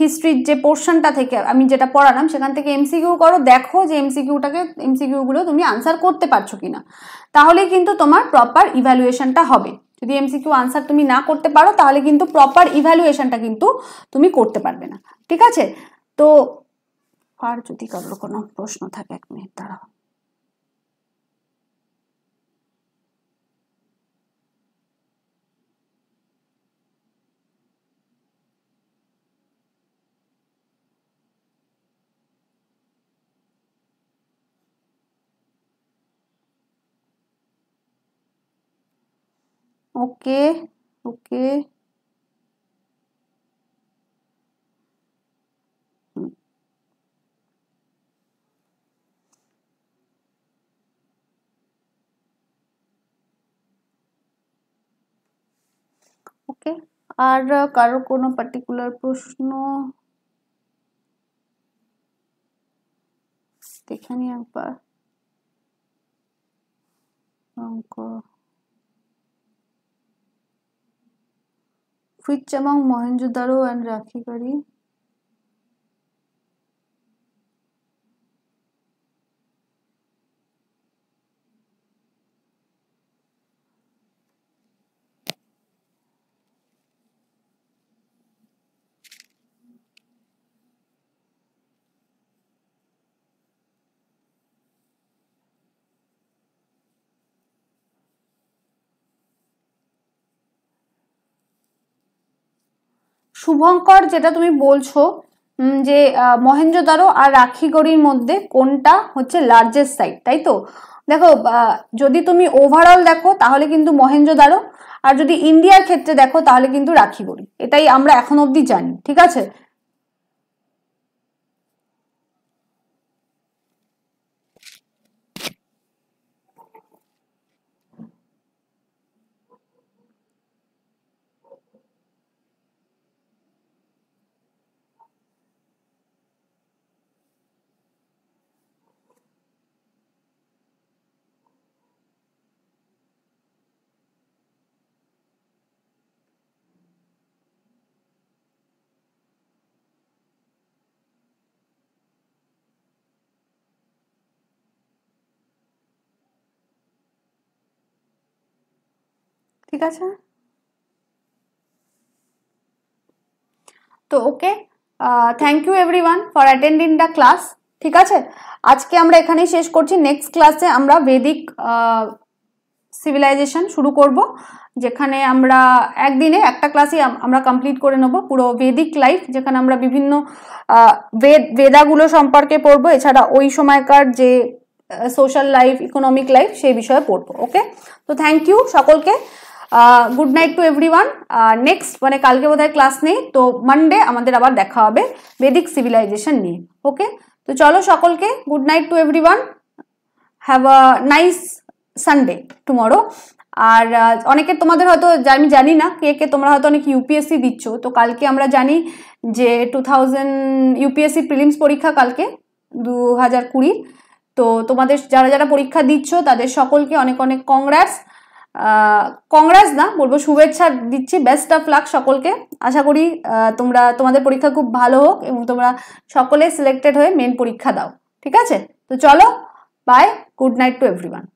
হিস্ট্রির যে পোর্শনটা থেকে আমি যেটা পড়ালাম সেখান থেকে এমসিকিউ করো দেখো যে এমসিকিউটাকে এমসিকিউগুলো তুমি আনসার করতে পারছো কি না তাহলেই কিন্তু তোমার প্রপার ইভ্যালুয়েশনটা হবে যদি এমসিকিউ আনসার তুমি না করতে পারো তাহলে কিন্তু প্রপার ইভ্যালুয়েশনটা কিন্তু তুমি করতে পারবে না ঠিক আছে তো আর যদি কারোর কোনো প্রশ্ন থাকে এক মিনিট দাঁড়াও ओके ओके ओके और कारो को पार्टिकुलर प्रश्न देखा नहीं एक बार अंक ফিট চামাং মহেঞ্জোদারো অ্যান্ড রাখিগারি শুভঙ্কর যেটা তুমি বলছো যে মহেঞ্জোদারো আর রাখিগড়ির মধ্যে কোনটা হচ্ছে লার্জেস্ট সাইট তাই তো দেখো যদি তুমি ওভারঅল দেখো তাহলে কিন্তু মহেন্দ্রদারো আর যদি ইন্ডিয়ার ক্ষেত্রে দেখো তাহলে কিন্তু রাখিগড়ি এটাই আমরা এখন অবধি জানি ঠিক আছে ঠিক আছে তো okay thank you everyone for attending the class ঠিক আছে আজকে আমরা এখানেই শেষ করছি নেক্সট ক্লাসে আমরা বেদিক সিভিলাইজেশন শুরু করব যেখানে আমরা একদিনে একটা ক্লাসই আমরা কমপ্লিট করে নেব পুরো বেদিক লাইফ যেখানে আমরা বিভিন্ন বেদ বেদাগুলো সম্পর্কে পড়বো এছাড়া ওই সময়কার যে সোশ্যাল লাইফ ইকোনমিক লাইফ সেই বিষয়ে পড়বো ওকে তো থ্যাংক ইউ সকলকে good night to everyone next মানে কালকে বোধহয় ক্লাস নেই তো মানডে আমাদের আবার দেখা হবে বেদিক সিভিলাইজেশন নিয়ে ওকে তো চলো সকলকে good night to everyone have a nice Sunday tomorrow আর অনেকে তোমাদের হয়তো আমি জানি না কে কে তোমরা হয়তো অনেক ইউপিএসসি দিচ্ছ তো কালকে আমরা জানি যে টু থাউজেন্ড ইউপিএসসি প্রিলিমস পরীক্ষা কালকে দু হাজার কুড়ি তো তোমাদের যারা যারা পরীক্ষা দিচ্ছ তাদের সকলকে অনেক অনেক কংগ্রাস কংগ্রাস না বলবো শুভেচ্ছা দিচ্ছি বেস্ট অফ লাক সকলকে আশা করি তোমরা তোমাদের পরীক্ষা খুব ভালো হোক এবং তোমরা সকলে সিলেক্টেড হয়ে মেন পরীক্ষা দাও ঠিক আছে তো চলো bye good night to everyone